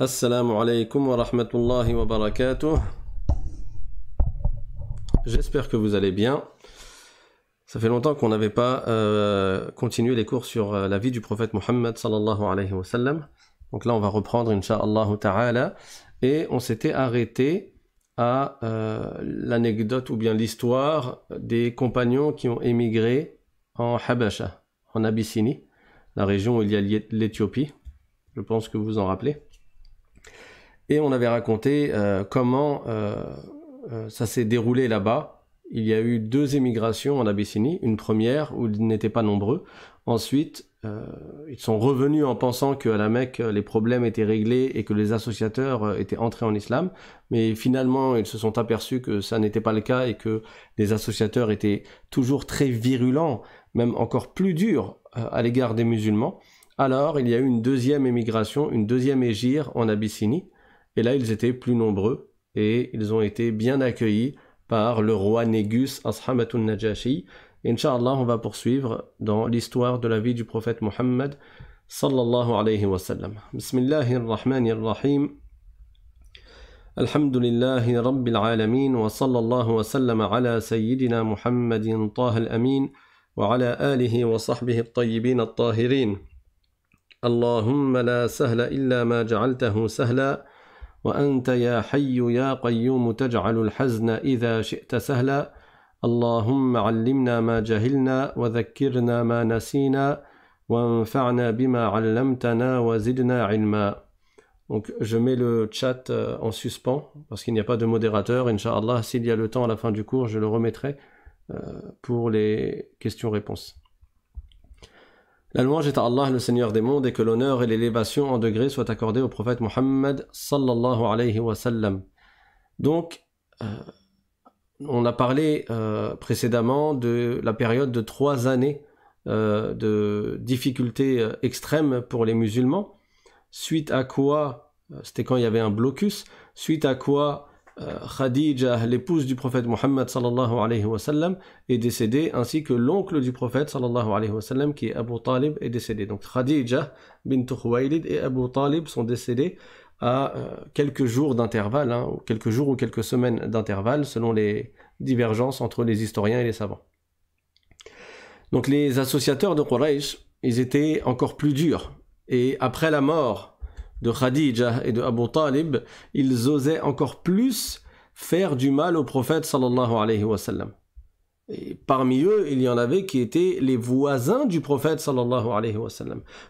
Assalamu alaikum wa rahmatullahi wa barakatuh. J'espère que vous allez bien. Ça fait longtemps qu'on n'avait pas euh, continué les cours sur euh, la vie du prophète Mohammed sallallahu alayhi wa Donc là, on va reprendre, insha'Allah ta'ala. Et on s'était arrêté à euh, l'anecdote ou bien l'histoire des compagnons qui ont émigré en Habasha, en Abyssinie, la région où il y a l'Éthiopie. Je pense que vous vous en rappelez et on avait raconté euh, comment euh, euh, ça s'est déroulé là-bas. Il y a eu deux émigrations en Abyssinie, une première où ils n'étaient pas nombreux. Ensuite, ils sont revenus en pensant qu'à la Mecque, les problèmes étaient réglés et que les associateurs étaient entrés en islam. Mais finalement, ils se sont aperçus que ça n'était pas le cas et que les associateurs étaient toujours très virulents, même encore plus durs à l'égard des musulmans. Alors, il y a eu une deuxième émigration, une deuxième égire en Abyssinie, Et là, ils étaient plus nombreux et ils ont été bien accueillis par le roi Négus Ashamatun Najashi. Inch'Allah, on va poursuivre dans l'histoire de la vie du prophète Muhammad sallallahu alayhi wa sallam. Bismillahir Rahmanir Rahim. الحمد لله رب العالمين وصلى الله وسلم على سيدنا محمد طه الأمين وعلى آله وصحبه الطيبين الطاهرين اللهم لا سهل إلا ما جعلته سهلا Donc je mets le chat euh, en suspens parce qu'il n'y a pas de modérateur. Inch'Allah, s'il y a le temps à la fin du cours, je le remettrai euh, pour les questions-réponses. La louange est à Allah, le Seigneur des mondes, et que l'honneur et l'élévation en degré soient accordés au prophète Mohammed sallallahu alayhi wa sallam. Donc, euh, on a parlé euh, précédemment de la période de trois années euh, de difficultés extrêmes pour les musulmans, suite à quoi, c'était quand il y avait un blocus, suite à quoi euh, Khadija, l'épouse du prophète Mohammed sallallahu alayhi wa sallam, est décédée, ainsi que l'oncle du prophète sallallahu alayhi wa sallam, qui est Abu Talib, est décédé. Donc Khadija bint Khuwaylid et Abu Talib sont décédés à euh, quelques jours d'intervalle, hein, ou quelques jours ou quelques semaines d'intervalle, selon les divergences entre les historiens et les savants. Donc les associateurs de Quraysh, ils étaient encore plus durs. Et après la mort de Khadija et de Abu Talib, ils osaient encore plus faire du mal au prophète sallallahu alayhi wa sallam. Et parmi eux, il y en avait qui étaient les voisins du prophète sallallahu alayhi wa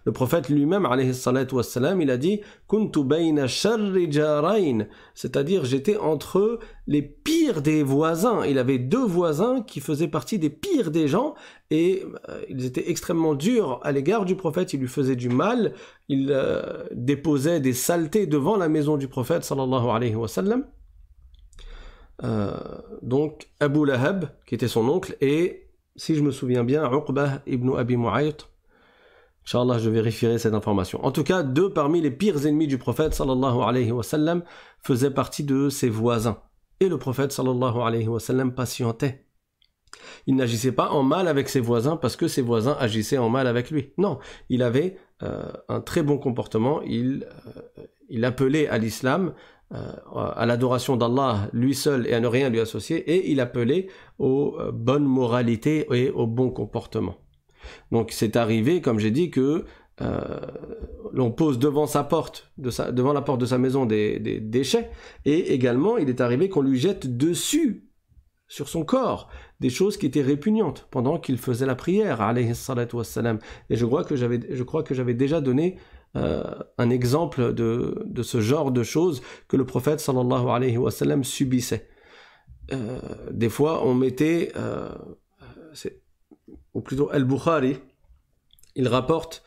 Le prophète lui-même alayhi wa sallam, il a dit Kuntu bayna sharri c'est-à-dire j'étais entre les pires des voisins. Il avait deux voisins qui faisaient partie des pires des gens et euh, ils étaient extrêmement durs à l'égard du prophète, ils lui faisaient du mal, ils euh, déposaient des saletés devant la maison du prophète sallallahu alayhi wa euh, donc Abu Lahab, qui était son oncle, et si je me souviens bien, Uqbah ibn Abi Mu'ayt. Inch'Allah, je vérifierai cette information. En tout cas, deux parmi les pires ennemis du prophète sallallahu alayhi wa sallam faisaient partie de ses voisins. Et le prophète sallallahu alayhi wa sallam patientait. Il n'agissait pas en mal avec ses voisins parce que ses voisins agissaient en mal avec lui. Non, il avait euh, un très bon comportement, il euh, appelait à l'islam euh, à l'adoration d'Allah lui seul et à ne rien lui associer, et il appelait aux euh, bonnes moralités et au bon comportement. Donc c'est arrivé, comme j'ai dit, que euh, l'on pose devant sa porte, devant la porte de sa maison des, déchets, et également il est arrivé qu'on lui jette dessus, sur son corps, des choses qui étaient répugnantes pendant qu'il faisait la prière, Et je crois que j'avais, je crois que j'avais déjà donné euh, un exemple de, de, ce genre de choses que le prophète sallallahu alayhi wa sallam subissait. Euh, des fois, on mettait, euh, ou plutôt Al-Bukhari, il rapporte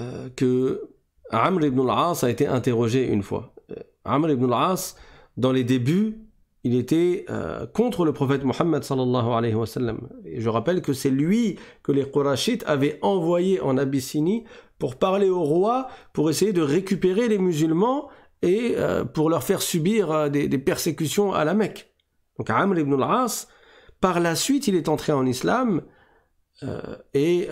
euh, que Amr ibn al-As a été interrogé une fois. Amr ibn al-As, dans les débuts, il était contre le prophète Mohammed sallallahu alayhi wa sallam. Et je rappelle que c'est lui que les Qurashites avaient envoyé en Abyssinie pour parler au roi, pour essayer de récupérer les musulmans et euh, pour leur faire subir euh, des, persécutions à la Mecque. Donc Amr ibn al-As, par la suite, il est entré en islam euh, et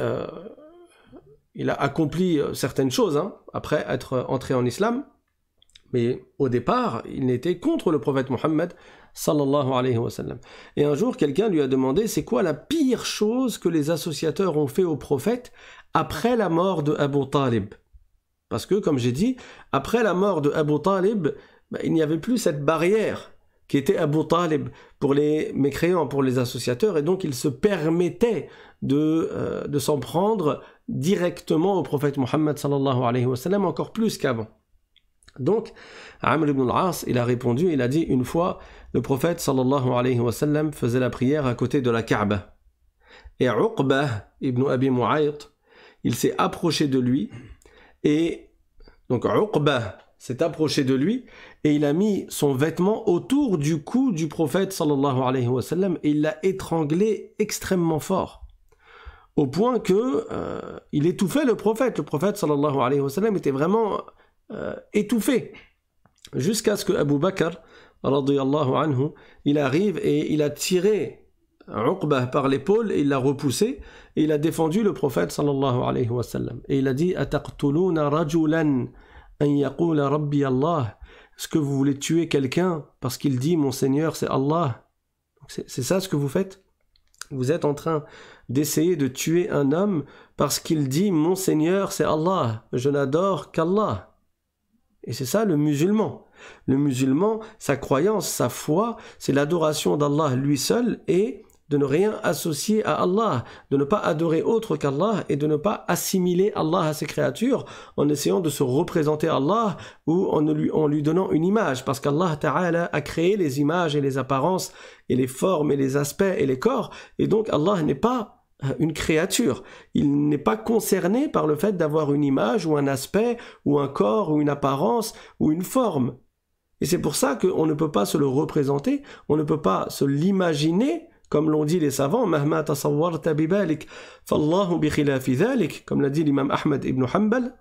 il a accompli certaines choses hein, après être entré en islam. Mais au départ, il n'était contre le prophète Mohammed Et un jour, quelqu'un lui a demandé c'est quoi la pire chose que les associateurs ont fait au prophète après la mort de Abu Talib. Parce que, comme j'ai dit, après la mort de Abu Talib, bah, il n'y avait plus cette barrière qui était Abu Talib pour les mécréants, pour les associateurs, et donc il se permettait de, euh, de s'en prendre directement au prophète Mohammed sallallahu alayhi wa sallam, encore plus qu'avant. Donc, Amr ibn al-As, il a répondu, il a dit, une fois, le prophète sallallahu alayhi wa sallam faisait la prière à côté de la Kaaba. Et Uqba ibn Abi Mu'ayt, il s'est approché de lui et donc Uqba s'est approché de lui et il a mis son vêtement autour du cou du prophète sallallahu alayhi wa et il l'a étranglé extrêmement fort au point que euh, il étouffait le prophète le prophète sallallahu alayhi wa était vraiment euh, étouffé jusqu'à ce que Abu Bakr radiyallahu anhu il arrive et il a tiré Uqba par l'épaule et il l'a repoussé et il a défendu le prophète sallallahu alayhi wa sallam. Et il a dit Ataqtuluna rajulan an Allah. Est-ce que vous voulez tuer quelqu'un parce qu'il dit mon Seigneur c'est Allah C'est ça ce que vous faites Vous êtes en train d'essayer de tuer un homme parce qu'il dit mon Seigneur c'est Allah. Je n'adore qu'Allah. Et c'est ça le musulman. Le musulman, sa croyance, sa foi, c'est l'adoration d'Allah lui seul et de ne rien associer à Allah, de ne pas adorer autre qu'Allah et de ne pas assimiler Allah à ses créatures en essayant de se représenter Allah ou en lui, en lui donnant une image, parce qu'Allah Ta'ala a créé les images et les apparences et les formes et les aspects et les corps, et donc Allah n'est pas euh, une créature. Il n'est pas concerné par le fait d'avoir une image ou un aspect ou un corps ou une apparence ou une forme. Et c'est pour ça qu'on ne peut pas se le représenter, on ne peut pas se l'imaginer comme l'ont dit les savants, bi comme l'a dit l'imam Ahmed ibn Hanbal,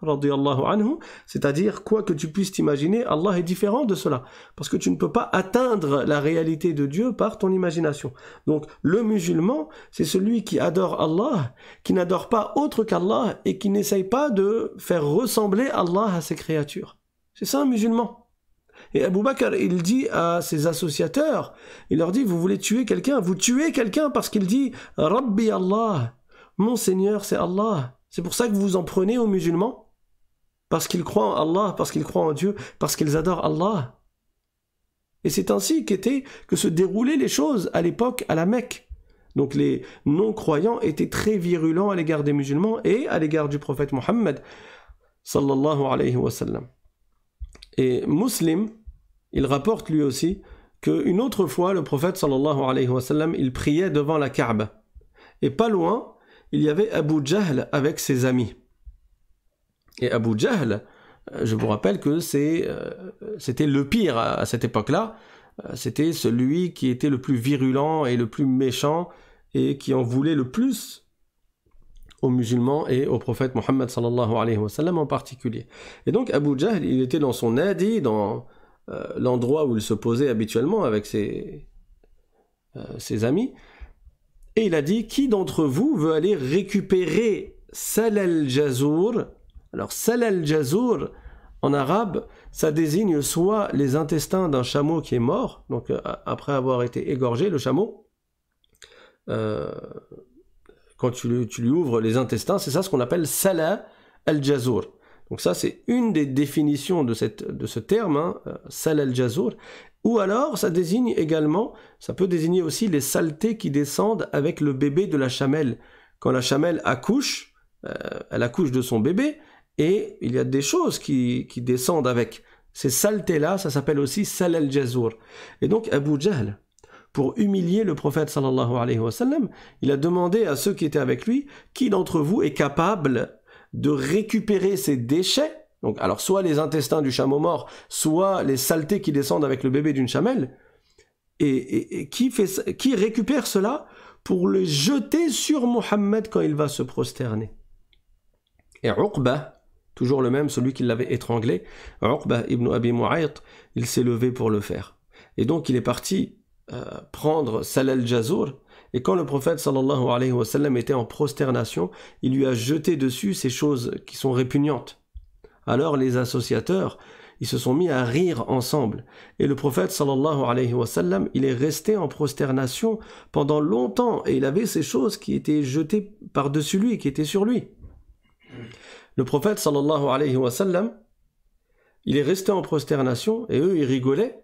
c'est-à-dire, quoi que tu puisses t'imaginer, Allah est différent de cela. Parce que tu ne peux pas atteindre la réalité de Dieu par ton imagination. Donc, le musulman, c'est celui qui adore Allah, qui n'adore pas autre qu'Allah et qui n'essaye pas de faire ressembler Allah à ses créatures. C'est ça un musulman. Et Abu Bakr, il dit à ses associateurs, il leur dit, vous voulez tuer quelqu'un, vous tuez quelqu'un parce qu'il dit, Rabbi Allah, mon Seigneur c'est Allah. C'est pour ça que vous en prenez aux musulmans parce qu'ils croient en Allah, parce qu'ils croient en Dieu, parce qu'ils adorent Allah. Et c'est ainsi qu'était que se déroulaient les choses à l'époque à la Mecque. Donc les non-croyants étaient très virulents à l'égard des musulmans et à l'égard du prophète Mohammed sallallahu alayhi wa sallam. Et Muslim il rapporte lui aussi qu'une autre fois, le prophète sallallahu alayhi wa sallam, il priait devant la Kaaba. Et pas loin, il y avait Abu Jahl avec ses amis. Et Abu Jahl, euh, je vous rappelle que c'est, euh, c'était le pire à, cette époque-là. Euh, c'était celui qui était le plus virulent et le plus méchant et qui en voulait le plus aux musulmans et au prophète Mohammed sallallahu alayhi wa sallam en particulier. Et donc Abu Jahl, il était dans son nadi, dans, euh, l'endroit où il se posait habituellement avec euh, ses, amis. Et il a dit Qui d'entre vous veut aller récupérer Salal al-Jazour Alors, Salal al-Jazour, en arabe, ça désigne soit les intestins d'un chameau qui est mort, donc euh, après avoir été égorgé, le chameau. quand tu, tu, lui ouvres les intestins, c'est ça ce qu'on appelle Salah al-Jazour. Donc ça, c'est une des définitions de, cette, de ce terme, salal hein, euh, sal al Ou alors, ça désigne également, ça peut désigner aussi les saletés qui descendent avec le bébé de la chamelle. Quand la chamelle accouche, euh, elle accouche de son bébé, et il y a des choses qui, qui descendent avec. Ces saletés-là, ça s'appelle aussi sal al Et donc, Abu Jahl, pour humilier le prophète sallallahu alayhi wa sallam, il a demandé à ceux qui étaient avec lui, qui d'entre vous est capable de récupérer ces déchets, donc alors soit les intestins du chameau mort, soit les saletés qui descendent avec le bébé d'une chamelle, et, qui, récupère cela pour le jeter sur Mohammed quand il va se prosterner. Et Uqba, toujours le même, celui qui l'avait étranglé, Uqba ibn Abi Mu'ayt, il s'est levé pour le faire. Et donc il est parti euh, prendre Salal Jazur, et quand le prophète sallallahu alayhi wa sallam était en prosternation, il lui a jeté dessus ces choses qui sont répugnantes. Alors les associateurs, ils se sont mis à rire ensemble. Et le prophète sallallahu alayhi wa sallam, il est resté en prosternation pendant longtemps et il avait ces choses qui étaient jetées par-dessus lui, qui étaient sur lui. Le prophète sallallahu alayhi wa sallam, il est resté en prosternation et eux, ils rigolaient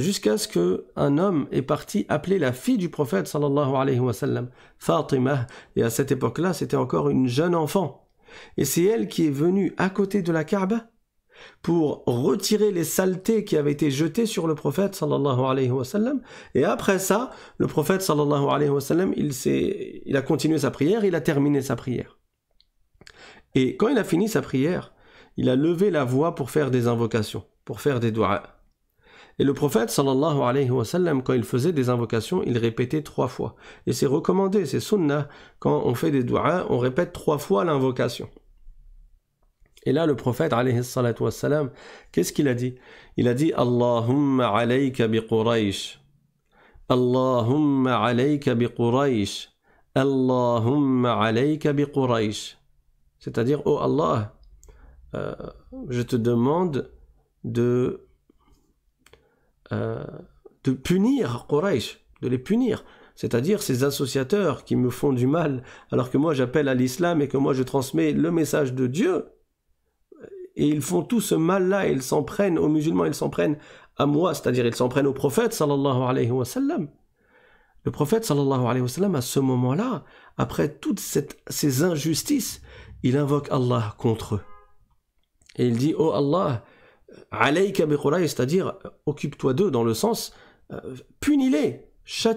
jusqu'à ce que un homme est parti appeler la fille du prophète sallallahu alayhi wa sallam, Fatima, et à cette époque-là, c'était encore une jeune enfant. Et c'est elle qui est venue à côté de la Kaaba pour retirer les saletés qui avaient été jetées sur le prophète sallallahu alayhi wa sallam. Et après ça, le prophète sallallahu alayhi wa sallam, il, il a continué sa prière, il a terminé sa prière. Et quand il a fini sa prière, il a levé la voix pour faire des invocations, pour faire des doigts. Et le prophète sallallahu alayhi wa sallam, quand il faisait des invocations, il répétait trois fois. Et c'est recommandé, c'est sunnah, quand on fait des du'as, on répète trois fois l'invocation. Et là, le prophète, alayhi wa wassalam, qu'est-ce qu'il a dit Il a dit Allahumma alayka bi Quraysh. Allahumma alayka bi Quraysh. Allahumma alayka bi Quraysh. C'est-à-dire, oh Allah, euh, je te demande de euh, de punir Quraysh, de les punir, c'est-à-dire ces associateurs qui me font du mal alors que moi j'appelle à l'islam et que moi je transmets le message de Dieu. Et ils font tout ce mal-là, ils s'en prennent aux musulmans, ils s'en prennent à moi, c'est-à-dire ils s'en prennent au prophète sallallahu alayhi Le prophète sallallahu alayhi à ce moment-là, après toutes ces injustices, il invoque Allah contre eux. Et il dit, oh Allah, Alayka c'est-à-dire occupe-toi d'eux dans le sens euh, punis-les, euh,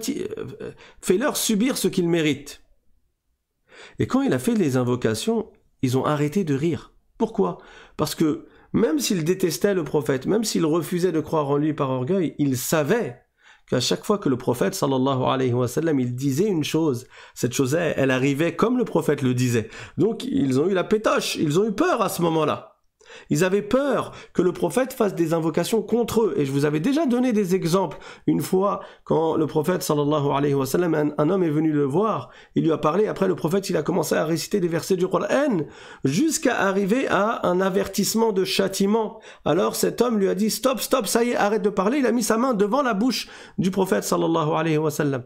euh, fais-leur subir ce qu'ils méritent. Et quand il a fait les invocations, ils ont arrêté de rire. Pourquoi Parce que même s'ils détestaient le prophète, même s'ils refusaient de croire en lui par orgueil, ils savaient qu'à chaque fois que le prophète sallallahu alayhi wa sallam, il disait une chose, cette chose elle arrivait comme le prophète le disait. Donc ils ont eu la pétoche, ils ont eu peur à ce moment-là. Ils avaient peur que le prophète fasse des invocations contre eux. Et je vous avais déjà donné des exemples. Une fois, quand le prophète, sallallahu alayhi wa sallam, un, homme est venu le voir, il lui a parlé. Après, le prophète, il a commencé à réciter des versets du Qur'an, jusqu'à arriver à un avertissement de châtiment. Alors, cet homme lui a dit, stop, stop, ça y est, arrête de parler. Il a mis sa main devant la bouche du prophète, sallallahu alayhi wa sallam.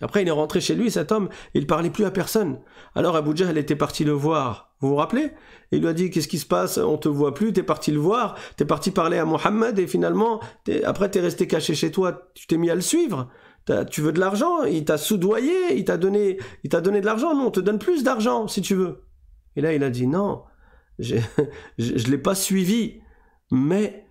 Après, il est rentré chez lui, cet homme, il parlait plus à personne. Alors Abu il était parti le voir. Vous vous rappelez Il lui a dit Qu'est-ce qui se passe On te voit plus, tu es parti le voir, tu es parti parler à Mohammed et finalement, après après es resté caché chez toi, tu t'es mis à le suivre. Tu veux de l'argent Il t'a soudoyé, il t'a donné, il t'a donné de l'argent. Non, on te donne plus d'argent si tu veux. Et là, il a dit Non, je ne l'ai pas suivi. Mais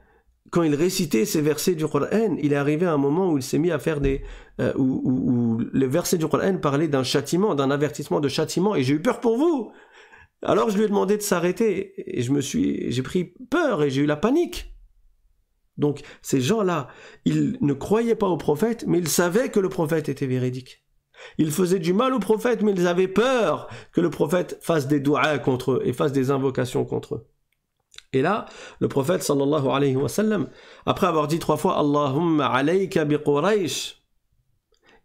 quand il récitait ces versets du Coran, il est arrivé à un moment où il s'est mis à faire des. Euh, où les versets du Coran parlaient d'un châtiment, d'un avertissement de châtiment, et j'ai eu peur pour vous alors je lui ai demandé de s'arrêter et je me suis, j'ai pris peur et j'ai eu la panique. Donc ces gens-là, ils ne croyaient pas au prophète, mais ils savaient que le prophète était véridique. Ils faisaient du mal au prophète, mais ils avaient peur que le prophète fasse des doigts contre eux et fasse des invocations contre eux. Et là, le prophète sallallahu alayhi wa sallam, après avoir dit trois fois Allahumma alayka bi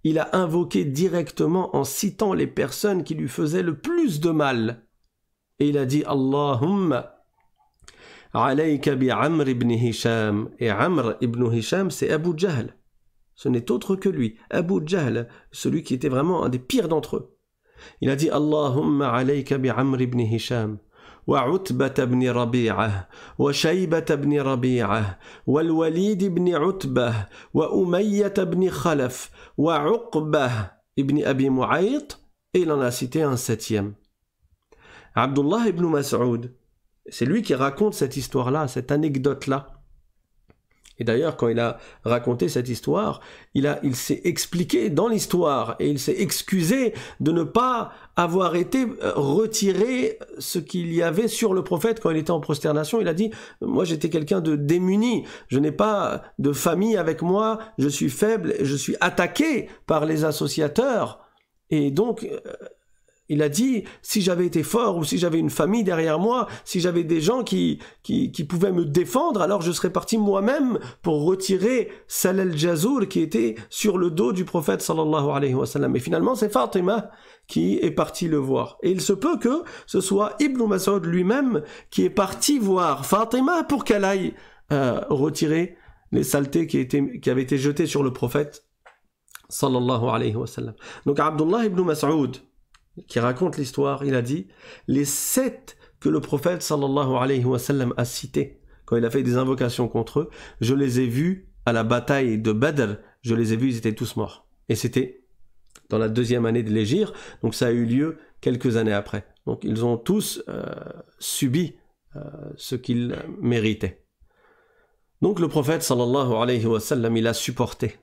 il a invoqué directement en citant les personnes qui lui faisaient le plus de mal. Et il a dit Allahumma alayka bi Amr ibn Hisham. Et Amr ibn Hisham, c'est Abu Jahl. Ce n'est autre que lui, Abu Jahl, celui qui était vraiment un des pires d'entre eux. Il a dit Allahumma alayka bi Amr ibn Hisham. وعتبة بن ربيعة وشيبة بن ربيعة والوليد بن عتبة وأمية بن خلف وعقبة بن أبي معيط et il en a cité un septième Abdullah ibn Mas'ud, c'est lui qui raconte cette histoire-là, cette anecdote-là. Et d'ailleurs, quand il a raconté cette histoire, il, il s'est expliqué dans l'histoire et il s'est excusé de ne pas avoir été euh, retiré ce qu'il y avait sur le prophète quand il était en prosternation. Il a dit, moi j'étais quelqu'un de démuni, je n'ai pas de famille avec moi, je suis faible, je suis attaqué par les associateurs. Et donc, euh, il a dit, si j'avais été fort ou si j'avais une famille derrière moi, si j'avais des gens qui, qui, pouvaient me défendre, alors je serais parti moi-même pour retirer Salal Jazour qui était sur le dos du prophète sallallahu alayhi wa sallam. Et finalement, c'est Fatima qui est parti le voir. Et il se peut que ce soit Ibn Mas'ud lui-même qui est parti voir Fatima pour qu'elle aille euh, retirer les saletés qui, étaient, qui avaient été jetées sur le prophète sallallahu alayhi wa sallam. Donc Abdullah ibn Mas'ud, qui raconte l'histoire, il a dit les sept que le prophète sallallahu alayhi wa sallam a cités quand il a fait des invocations contre eux, je les ai vus à la bataille de Badr, je les ai vus, ils étaient tous morts. Et c'était dans la deuxième année de l'Égir, donc ça a eu lieu quelques années après. Donc ils ont tous euh, subi euh, ce qu'ils méritaient. Donc le prophète sallallahu alayhi wa sallam, il a supporté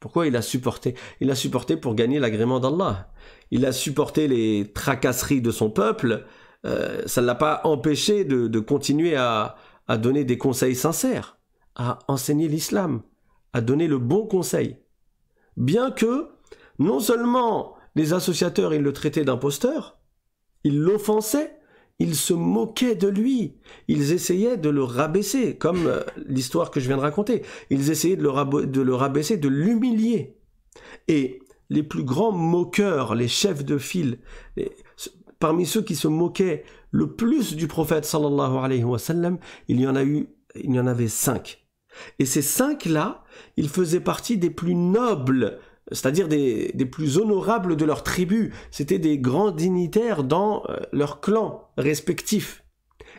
pourquoi il a supporté Il a supporté pour gagner l'agrément d'Allah. Il a supporté les tracasseries de son peuple. Euh, ça ne l'a pas empêché de, continuer à, à, donner des conseils sincères, à enseigner l'islam, à donner le bon conseil. Bien que, non seulement les associateurs, ils le traitaient d'imposteur, ils l'offensaient, ils se moquaient de lui. Ils essayaient de le rabaisser, comme euh, l'histoire que je viens de raconter. Ils essayaient de le, rabaisser, de l'humilier. Et les plus grands moqueurs, les chefs de file, parmi ceux qui se moquaient le plus du prophète sallallahu alayhi wa sallam, il y en a eu, il y en avait cinq. Et ces cinq-là, ils faisaient partie des plus nobles c'est-à-dire des, des, plus honorables de leur tribu. C'était des grands dignitaires dans euh, leur clan respectif.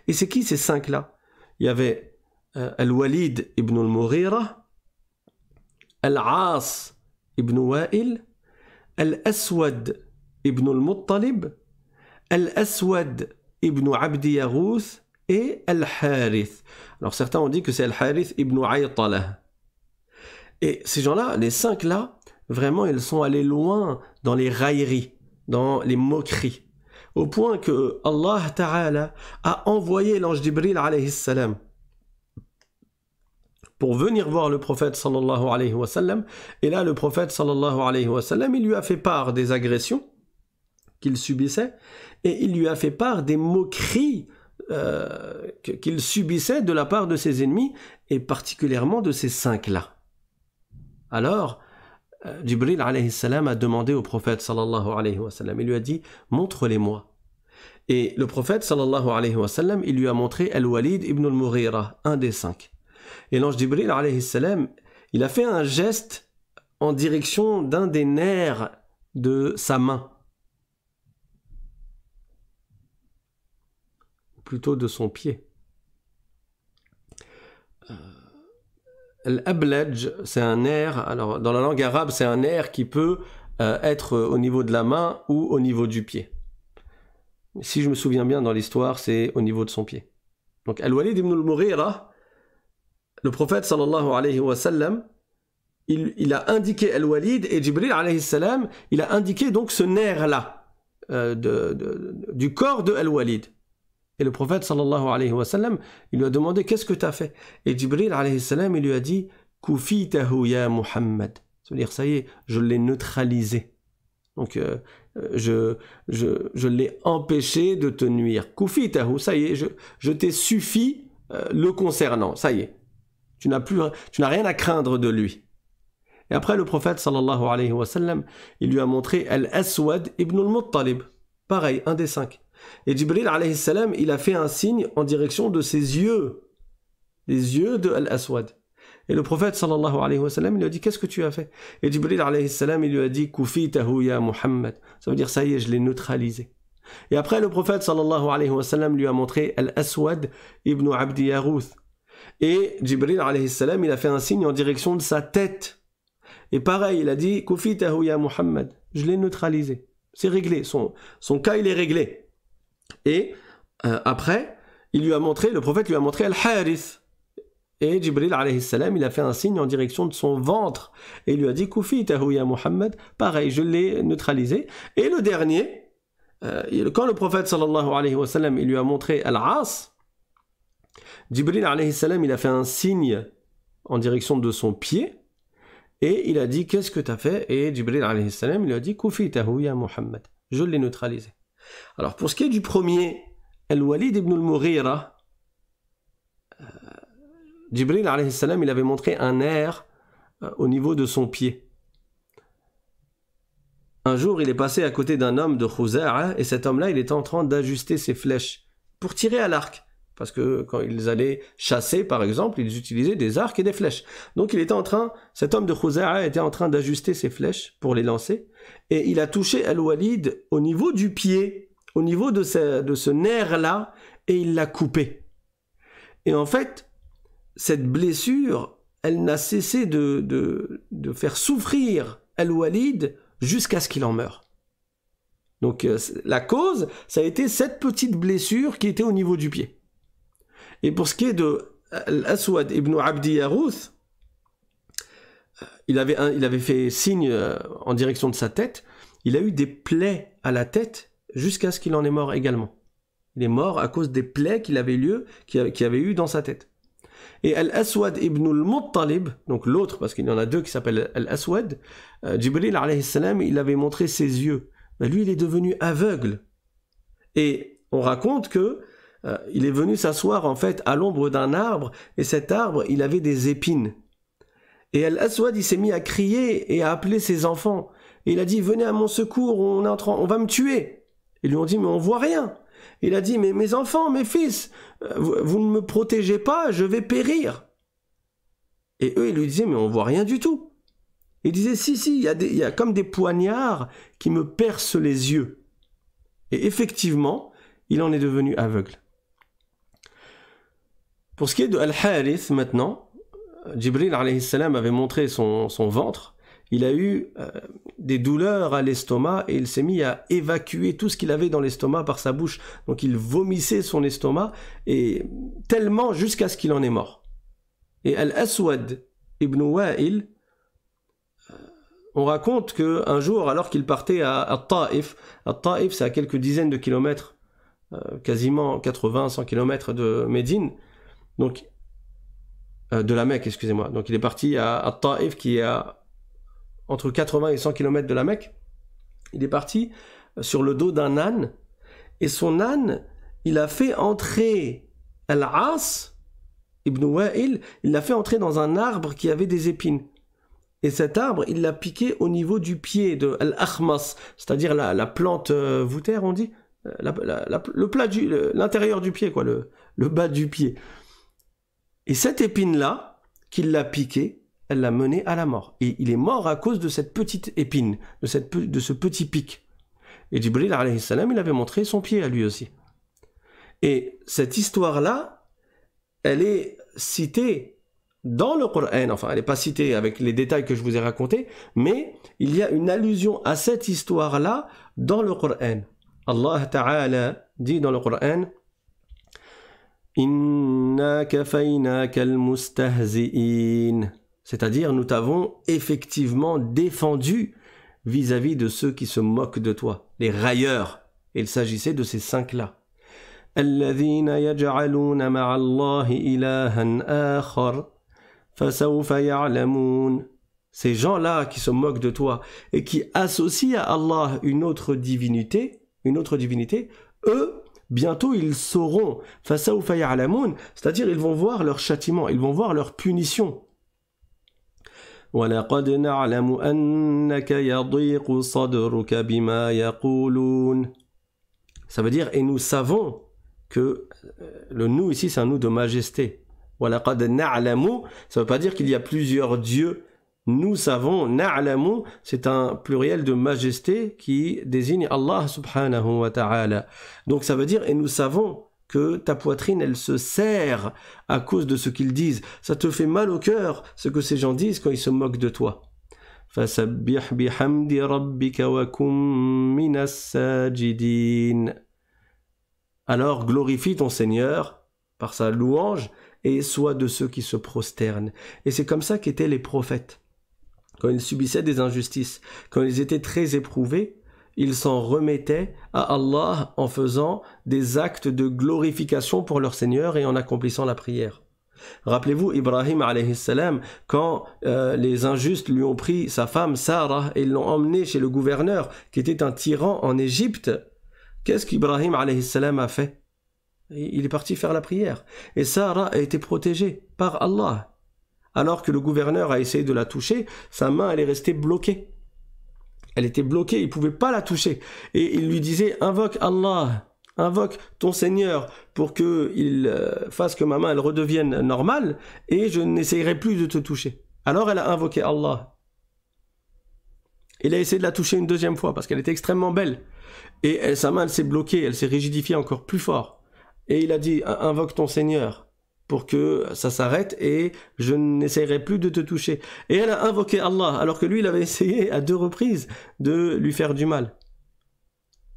Et c'est qui ces cinq-là Il y avait euh, Al-Walid ibn al-Mughira, Al-As ibn Wa'il, Al-Aswad ibn al-Muttalib, Al-Aswad ibn Abdi et Al-Harith. Alors certains ont dit que c'est Al-Harith ibn Aytalah. Et ces gens-là, les cinq-là, Vraiment, ils sont allés loin dans les railleries, dans les moqueries. Au point que Allah Ta'ala a envoyé l'ange d'Ibril alayhi salam pour venir voir le prophète sallallahu alayhi wa sallam. Et là, le prophète sallallahu alayhi wa sallam, il lui a fait part des agressions qu'il subissait et il lui a fait part des moqueries euh, qu'il subissait de la part de ses ennemis et particulièrement de ces cinq-là. Alors, euh, Jibril alayhi salam a demandé au prophète sallallahu alayhi wa il lui a dit montre-les-moi. Et le prophète sallallahu alayhi wa il lui a montré Al-Walid ibn al un des cinq. Et l'ange Jibril alayhi salam, il a fait un geste en direction d'un des nerfs de sa main. Plutôt de son pied. L'ablaj, c'est un nerf, alors dans la langue arabe, c'est un air qui peut euh, être euh, au niveau de la main ou au niveau du pied. Si je me souviens bien dans l'histoire, c'est au niveau de son pied. Donc Al-Walid ibn al-Mughira, le prophète sallallahu alayhi wa sallam, il, a indiqué Al-Walid et Jibril alayhi salam, il a indiqué donc ce nerf-là euh, de, du corps de Al-Walid. Et le prophète sallallahu alayhi wa sallam, il lui a demandé qu'est-ce que tu as fait Et Jibril alayhi salam, il lui a dit Kufitahu ya Muhammad. C'est-à-dire, ça y est, je l'ai neutralisé. Donc, euh, euh, je, je, je l'ai empêché de te nuire. Kufitahu, ça y est, je, t'ai suffi euh, le concernant. Ça y est. Tu n'as, plus, hein, tu n'as rien à craindre de lui. Et après, le prophète sallallahu alayhi wa sallam, il lui a montré Al-Aswad ibn al-Muttalib. Pareil, un des cinq. Et Jibril alayhi salam, il a fait un signe en direction de ses yeux, les yeux de Al-Aswad. Et le prophète sallallahu alayhi wa lui a dit Qu'est-ce que tu as fait Et Jibril alayhi salam, il lui a dit kufitahu ya Muhammad. Ça veut dire Ça y est, je l'ai neutralisé. Et après, le prophète sallallahu alayhi wa lui a montré Al-Aswad ibn Abdi Et Jibril alayhi salam, il a fait un signe en direction de sa tête. Et pareil, il a dit kufitahu ya Muhammad. Je l'ai neutralisé. C'est réglé. Son, son cas, il est réglé. Et euh, après, il lui a montré, le prophète lui a montré Al-Harith. Et Jibril alayhi salam, il a fait un signe en direction de son ventre et il lui a dit Koufi ya Muhammad. Pareil, je l'ai neutralisé. Et le dernier, euh, quand le prophète il lui a montré Al-As, Jibril alayhi salam, il a fait un signe en direction de son pied et il a dit Qu'est-ce que tu as fait Et Jibril alayhi salam, il lui a dit Koufi ya Muhammad. Je l'ai neutralisé. Alors pour ce qui est du premier, Al-Walid ibn al-Mughira, euh, Jibril il avait montré un air euh, au niveau de son pied. Un jour, il est passé à côté d'un homme de Khouza'a, et cet homme-là, il est en train d'ajuster ses flèches pour tirer à l'arc parce que quand ils allaient chasser, par exemple, ils utilisaient des arcs et des flèches. Donc il était en train, cet homme de Khouza'a était en train d'ajuster ses flèches pour les lancer, et il a touché Al-Walid au niveau du pied, au niveau de ce, nerf-là, et il l'a coupé. Et en fait, cette blessure, elle n'a cessé de, de faire souffrir Al-Walid jusqu'à ce qu'il en meure. Donc euh, la cause, ça a été cette petite blessure qui était au niveau du pied. Et pour ce qui est de Al-Aswad ibn Abdi euh, il avait, il avait fait signe euh, en direction de sa tête, il a eu des plaies à la tête jusqu'à ce qu'il en ait mort également. Il est mort à cause des plaies qu'il avait, lieu, eu dans sa tête. Et Al-Aswad ibn al-Muttalib, donc l'autre, parce qu'il y en a deux qui s'appellent Al-Aswad, euh, Jibril alayhi salam, il avait montré ses yeux. Ben, lui, il est devenu aveugle. Et on raconte que euh, il est venu s'asseoir en fait à l'ombre d'un arbre, et cet arbre, il avait des épines. Et Al-Aswad, il s'est mis à crier et à appeler ses enfants. Et il a dit, venez à mon secours, on, on va me tuer. Ils lui ont dit, mais on voit rien. Il a dit, mais mes enfants, mes fils, euh, vous, ne me protégez pas, je vais périr. Et eux, ils lui disaient, mais on voit rien du tout. Il disait, si, si, y, il y a comme des poignards qui me percent les yeux. Et effectivement, il en est devenu aveugle. Pour ce qui est de Al-Harith maintenant, Jibril avait montré son, ventre, il a eu euh, des douleurs à l'estomac et il s'est mis à évacuer tout ce qu'il avait dans l'estomac par sa bouche. Donc il vomissait son estomac et tellement jusqu'à ce qu'il en est mort. Et Al-Aswad ibn Wa'il, euh, on raconte qu'un jour, alors qu'il partait à, à Taif, à Taif c'est à quelques dizaines de kilomètres, euh, quasiment 80-100 kilomètres de Médine, donc, euh, de la Mecque, excusez-moi. Donc, il est parti à, Taif, qui est à entre 80 et 100 km de la Mecque. Il est parti euh, sur le dos d'un âne. Et son âne, il a fait entrer Al-As, Ibn Wa'il, il l'a fait entrer dans un arbre qui avait des épines. Et cet arbre, il l'a piqué au niveau du pied de al cest c'est-à-dire la, plante euh, voutère, on dit, le plat l'intérieur du pied, quoi, le bas du pied. Et cette épine-là, qu'il l'a piquée, elle l'a mené à la mort. Et il est mort à cause de cette petite épine, de, cette, de ce petit pic. Et Jibril, il avait montré son pied à lui aussi. Et cette histoire-là, elle est citée dans le Coran, enfin elle n'est pas citée avec les détails que je vous ai racontés, mais il y a une allusion à cette histoire-là dans le Coran. Allah Ta'ala dit dans le Coran, cest C'est-à-dire, nous t'avons effectivement défendu vis-à-vis de ceux qui se moquent de toi, les railleurs. Il s'agissait de ces cinq-là. Ces gens-là qui se moquent de toi et qui associent à Allah une autre divinité, une autre divinité, eux, bientôt ils sauront, c'est-à-dire ils vont voir leur châtiment, ils vont voir leur punition. Ça veut dire, et nous savons que euh, le nous ici, c'est un nous de majesté. Ça ne veut pas dire qu'il y a plusieurs dieux nous savons, na'alamu, c'est un pluriel de majesté qui désigne Allah subhanahu wa ta'ala. Donc ça veut dire, et nous savons que ta poitrine, elle se serre à cause de ce qu'ils disent. Ça te fait mal au cœur, ce que ces gens disent quand ils se moquent de toi. Alors glorifie ton Seigneur par sa louange et sois de ceux qui se prosternent. Et c'est comme ça qu'étaient les prophètes quand ils subissaient des injustices, quand ils étaient très éprouvés, ils s'en remettaient à Allah en faisant des actes de glorification pour leur Seigneur et en accomplissant la prière. Rappelez-vous Ibrahim salam quand euh, les injustes lui ont pris sa femme Sarah et l'ont emmenée chez le gouverneur qui était un tyran en Égypte. Qu'est-ce qu'Ibrahim salam a fait Il est parti faire la prière et Sarah a été protégée par Allah alors que le gouverneur a essayé de la toucher, sa main est restée bloquée. Elle était bloquée, il ne pouvait pas la toucher. Et il lui disait, invoque Allah, invoque ton Seigneur pour qu'il euh, fasse que ma main elle redevienne normale et je n'essayerai plus de te toucher. Alors elle a invoqué Allah. Il a essayé de la toucher une deuxième fois parce qu'elle était extrêmement belle. Et sa main elle s'est bloquée, elle s'est rigidifiée encore plus fort. Et il a dit invoque ton Seigneur pour que ça s'arrête et je n'essayerai plus de te toucher. Et elle a invoqué Allah, alors que lui, il avait essayé à deux reprises de lui faire du mal.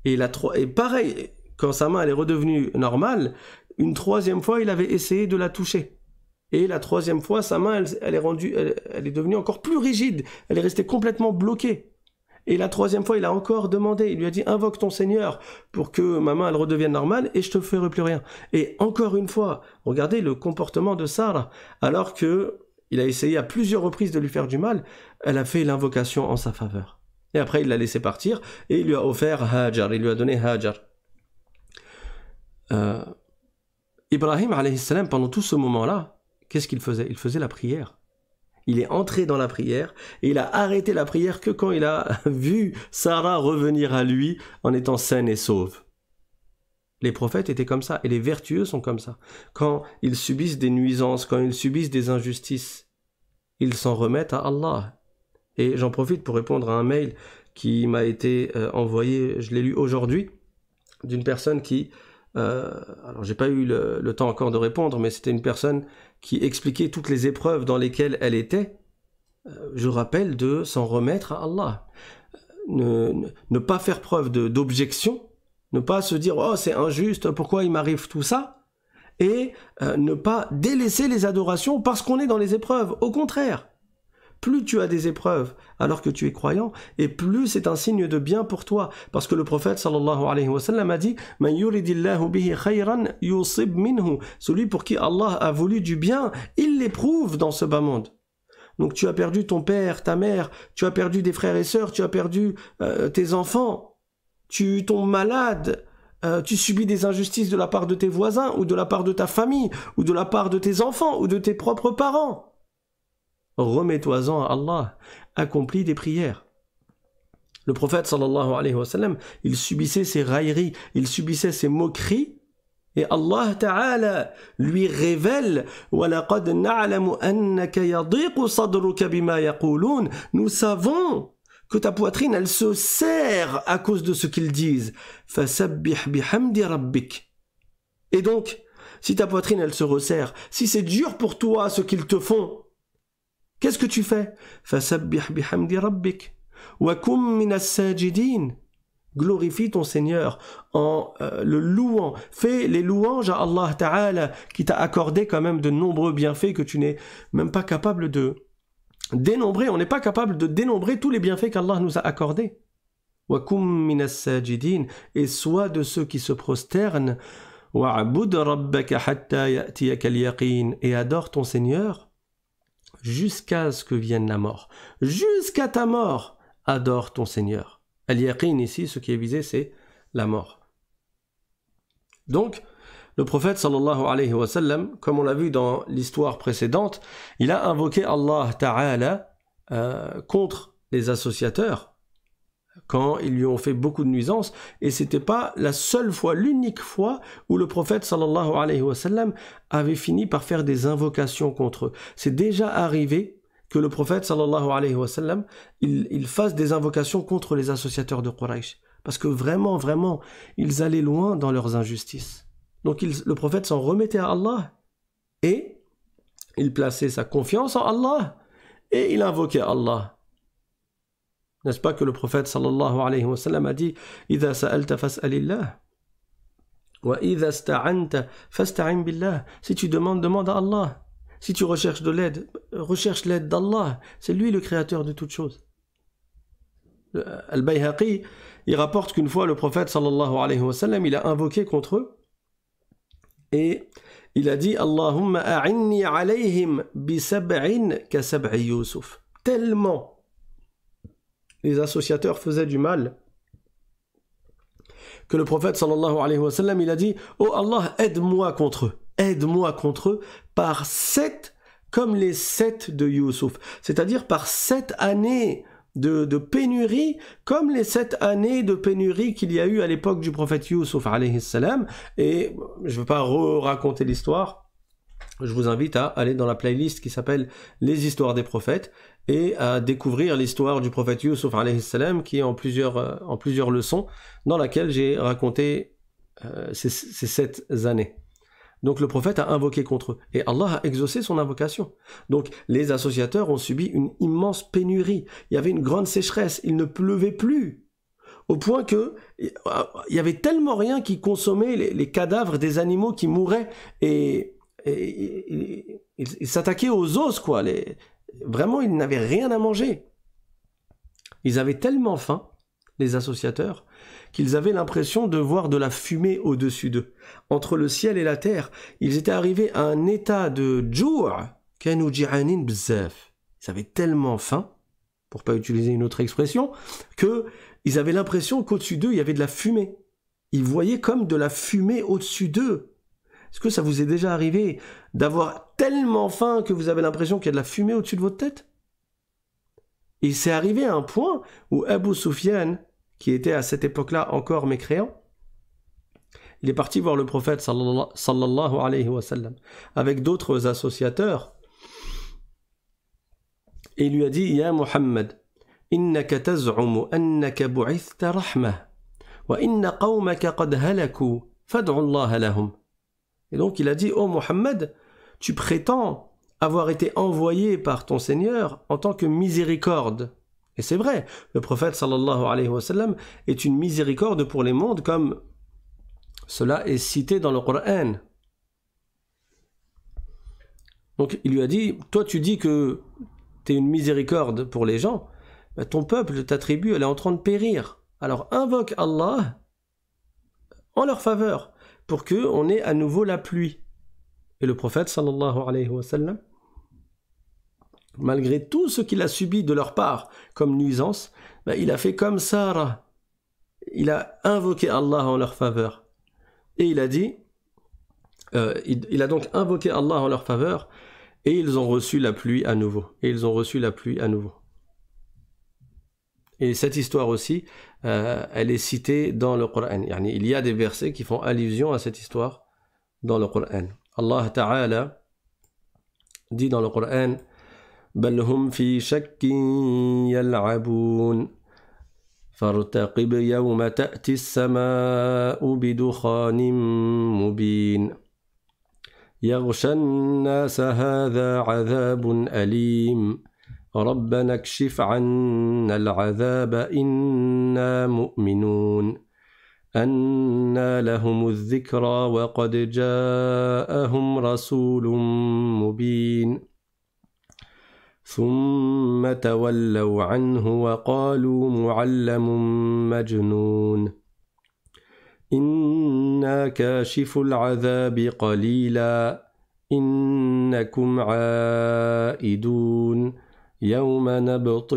Et, la et pareil, quand sa main elle est redevenue normale, une troisième fois, il avait essayé de la toucher. Et la troisième fois, sa main, elle, est, rendue, elle est devenue encore plus rigide. Elle est restée complètement bloquée. Et la troisième fois, il a encore demandé, il lui a dit invoque ton Seigneur pour que ma main elle redevienne normale et je te ferai plus rien. Et encore une fois, regardez le comportement de Sarah, alors que il a essayé à plusieurs reprises de lui faire du mal, elle a fait l'invocation en sa faveur. Et après, il l'a laissé partir et il lui a offert Hajar, il lui a donné Hajar. Euh, Ibrahim, pendant tout ce moment-là, qu'est-ce qu'il faisait Il faisait la prière. Il est entré dans la prière et il a arrêté la prière que quand il a vu Sarah revenir à lui en étant saine et sauve. Les prophètes étaient comme ça et les vertueux sont comme ça. Quand ils subissent des nuisances, quand ils subissent des injustices, ils s'en remettent à Allah. Et j'en profite pour répondre à un mail qui m'a été euh, envoyé, je l'ai lu aujourd'hui, d'une personne qui euh, alors j'ai pas eu le, temps encore de répondre, mais c'était une personne qui expliquait toutes les épreuves dans lesquelles elle était. Euh, je rappelle de s'en remettre à Allah. Euh, ne, pas faire preuve d'objection, ne pas se dire oh c'est injuste, pourquoi il m'arrive tout ça, et euh, ne pas délaisser les adorations parce qu'on est dans les épreuves. Au contraire, plus tu as des épreuves alors que tu es croyant, et plus c'est un signe de bien pour toi. Parce que le prophète sallallahu alayhi wa sallam a dit bihi khayran yusib minhu. Celui pour qui Allah a voulu du bien, il l'éprouve dans ce bas monde. Donc tu as perdu ton père, ta mère, tu as perdu des frères et sœurs, tu as perdu euh, tes enfants, tu tombes malade, euh, tu subis des injustices de la part de tes voisins ou de la part de ta famille ou de la part de tes enfants ou de tes propres parents remets en à Allah, accomplis des prières. Le prophète sallallahu alayhi wa sallam, il subissait ses railleries, il subissait ses moqueries, et Allah Ta'ala lui révèle Nous savons que ta poitrine, elle se serre à cause de ce qu'ils disent. Et donc, si ta poitrine, elle se resserre, si c'est dur pour toi ce qu'ils te font, Qu'est-ce que tu fais rabbik. Wa kum min Glorifie ton Seigneur en euh, le louant. Fais les louanges à Allah Ta'ala qui t'a accordé quand même de nombreux bienfaits que tu n'es même pas capable de dénombrer. On n'est pas capable de dénombrer tous les bienfaits qu'Allah nous a accordés. Wa kum Et sois de ceux qui se prosternent. Wa rabbaka Et adore ton Seigneur jusqu'à ce que vienne la mort. Jusqu'à ta mort, adore ton Seigneur. al ici, ce qui est visé, c'est la mort. Donc, le prophète sallallahu alayhi wa sallam, comme on l'a vu dans l'histoire précédente, il a invoqué Allah Ta'ala euh, contre les associateurs quand ils lui ont fait beaucoup de nuisances, et c'était pas la seule fois, l'unique fois où le prophète sallallahu alayhi wa avait fini par faire des invocations contre eux. C'est déjà arrivé que le prophète sallallahu alayhi wa il, fasse des invocations contre les associateurs de Quraysh, parce que vraiment, vraiment, ils allaient loin dans leurs injustices. Donc le prophète s'en remettait à Allah, et il plaçait sa confiance en Allah, et il invoquait Allah. N'est-ce pas que le prophète sallallahu alayhi wa sallam a dit Ida sa'alta fas'alillah Wa ida sta'anta fasta'in billah. Si tu demandes, demande à Allah. Si tu recherches de l'aide, recherche l'aide d'Allah. C'est lui le créateur de toutes choses. Euh, Al-Bayhaqi, il rapporte qu'une fois le prophète sallallahu alayhi wa sallam, il a invoqué contre eux et il a dit Allahumma a'inni alayhim bi sab'in ka sab'i Yusuf. Tellement les associateurs faisaient du mal. Que le prophète sallallahu alayhi wa sallam, il a dit Oh Allah, aide-moi contre eux, aide-moi contre eux par sept, comme les sept de Youssouf, c'est-à-dire par sept années de, pénurie, comme les sept années de pénurie qu'il y a eu à l'époque du prophète Youssouf alayhi Et je ne veux pas raconter l'histoire. Je vous invite à aller dans la playlist qui s'appelle Les histoires des prophètes et à découvrir l'histoire du prophète Yusuf salam qui est en plusieurs, euh, en plusieurs leçons dans laquelle j'ai raconté euh, ces, sept années. Donc le prophète a invoqué contre eux et Allah a exaucé son invocation. Donc les associateurs ont subi une immense pénurie. Il y avait une grande sécheresse, il ne pleuvait plus. Au point que il y avait tellement rien qui consommait les, cadavres des animaux qui mouraient et, ils s'attaquaient aux os quoi vraiment, ils n'avaient rien à manger. Ils avaient tellement faim, les associateurs, qu'ils avaient l'impression de voir de la fumée au-dessus d'eux. Entre le ciel et la terre, ils étaient arrivés à un état de jour. Ils avaient tellement faim, pour pas utiliser une autre expression, que ils avaient l'impression qu'au-dessus d'eux, il y avait de la fumée. Ils voyaient comme de la fumée au-dessus d'eux. Est-ce que ça vous est déjà arrivé d'avoir tellement faim que vous avez l'impression qu'il y a de la fumée au-dessus de votre tête Il s'est arrivé à un point où Abu Sufyan, qui était à cette époque-là encore mécréant, il est parti voir le prophète sallallahu alayhi wa avec d'autres associateurs et il lui a dit Ya Muhammad, innaka taz'umu annaka bu'ithta rahmah wa inna qawmaka qad halaku fad'u Allah lahum. Et donc il a dit, oh Muhammad, tu prétends avoir été envoyé par ton Seigneur en tant que miséricorde. Et c'est vrai, le prophète sallallahu alayhi wa sallam est une miséricorde pour les mondes comme cela est cité dans le Coran. Donc il lui a dit, toi tu dis que tu es une miséricorde pour les gens, ben, ton peuple, ta tribu, elle est en train de périr. Alors invoque Allah en leur faveur pour que on ait à nouveau la pluie. Et le prophète alayhi wa sallam, malgré tout ce qu'il a subi de leur part comme nuisance, ben, il a fait comme Sarah. Il a invoqué Allah en leur faveur. Et il a dit, euh, il, a donc invoqué Allah en leur faveur, et ils ont reçu la pluie à nouveau. Et ils ont reçu la pluie à nouveau. Et cette histoire aussi, euh, elle est citée dans le Coran. Yani, il y a des versets qui font allusion à cette histoire dans le Coran. Allah Ta'ala dit dans le Coran بل هم في شك يلعبون فارتقب يوم تأتي السماء بدخان مبين يغشى الناس هذا عذاب أليم ربنا اكشف عنا العذاب إنا مؤمنون انا لهم الذكرى وقد جاءهم رسول مبين ثم تولوا عنه وقالوا معلم مجنون إنا كاشف العذاب قليلا إنكم عائدون Donc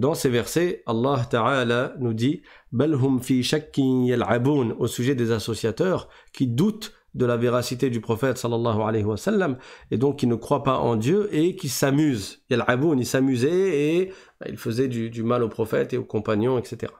dans ces versets, Allah Ta'ala nous dit Balhum fi au sujet des associateurs qui doutent de la véracité du prophète alayhi wa et donc qui ne croient pas en Dieu et qui s'amusent. Yal'aboun, ils s'amusaient et il faisait du, du mal au prophète et aux compagnons, etc.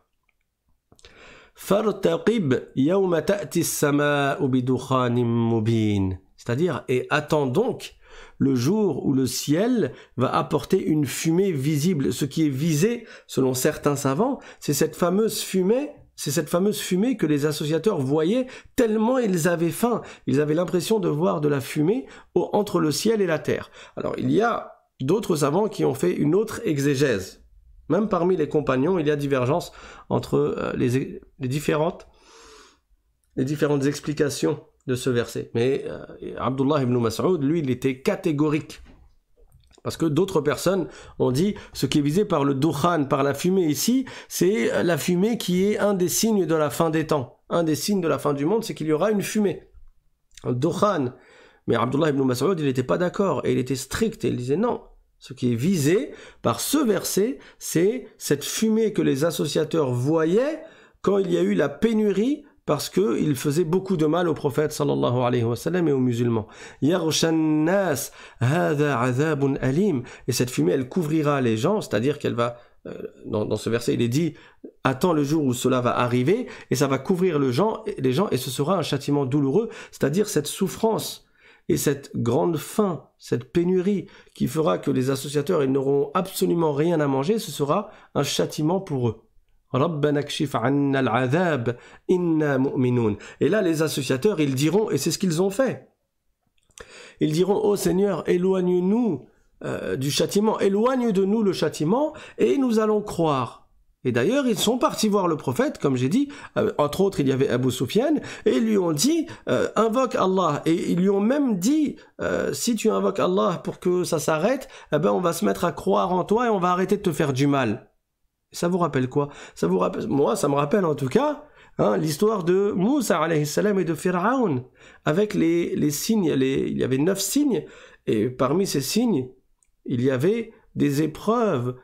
C'est-à-dire, et attends donc le jour où le ciel va apporter une fumée visible. Ce qui est visé, selon certains savants, c'est cette fameuse fumée c'est cette fameuse fumée que les associateurs voyaient tellement ils avaient faim. Ils avaient l'impression de voir de la fumée entre le ciel et la terre. Alors il y a d'autres savants qui ont fait une autre exégèse même parmi les compagnons, il y a divergence entre euh, les, différentes, les différentes explications de ce verset. Mais euh, Abdullah ibn Mas'ud, lui, il était catégorique. Parce que d'autres personnes ont dit ce qui est visé par le dukhan, par la fumée ici, c'est euh, la fumée qui est un des signes de la fin des temps. Un des signes de la fin du monde, c'est qu'il y aura une fumée. Dukhan. Mais Abdullah ibn Mas'ud, il n'était pas d'accord et il était strict et il disait non, ce qui est visé par ce verset, c'est cette fumée que les associateurs voyaient quand il y a eu la pénurie parce qu'il faisait beaucoup de mal au prophète alayhi wa et aux musulmans. alim. Et cette fumée, elle couvrira les gens, c'est-à-dire qu'elle va, euh, dans, ce verset, il est dit, attends le jour où cela va arriver, et ça va couvrir les gens, et ce sera un châtiment douloureux, c'est-à-dire cette souffrance et cette grande faim, cette pénurie qui fera que les associateurs ils n'auront absolument rien à manger, ce sera un châtiment pour eux. Et là, les associateurs, ils diront, et c'est ce qu'ils ont fait, ils diront, Ô oh Seigneur, éloigne-nous euh, du châtiment, éloigne de nous le châtiment, et nous allons croire. Et d'ailleurs, ils sont partis voir le prophète, comme j'ai dit, euh, entre autres, il y avait Abu Sufyan, et ils lui ont dit, euh, invoque Allah. Et ils lui ont même dit, euh, si tu invoques Allah pour que ça s'arrête, eh ben, on va se mettre à croire en toi et on va arrêter de te faire du mal. Ça vous rappelle quoi Ça vous rappelle, moi, ça me rappelle en tout cas, hein, l'histoire de Moussa alayhi salam et de Pharaon avec les, les signes, il y avait neuf signes, et parmi ces signes, il y avait des épreuves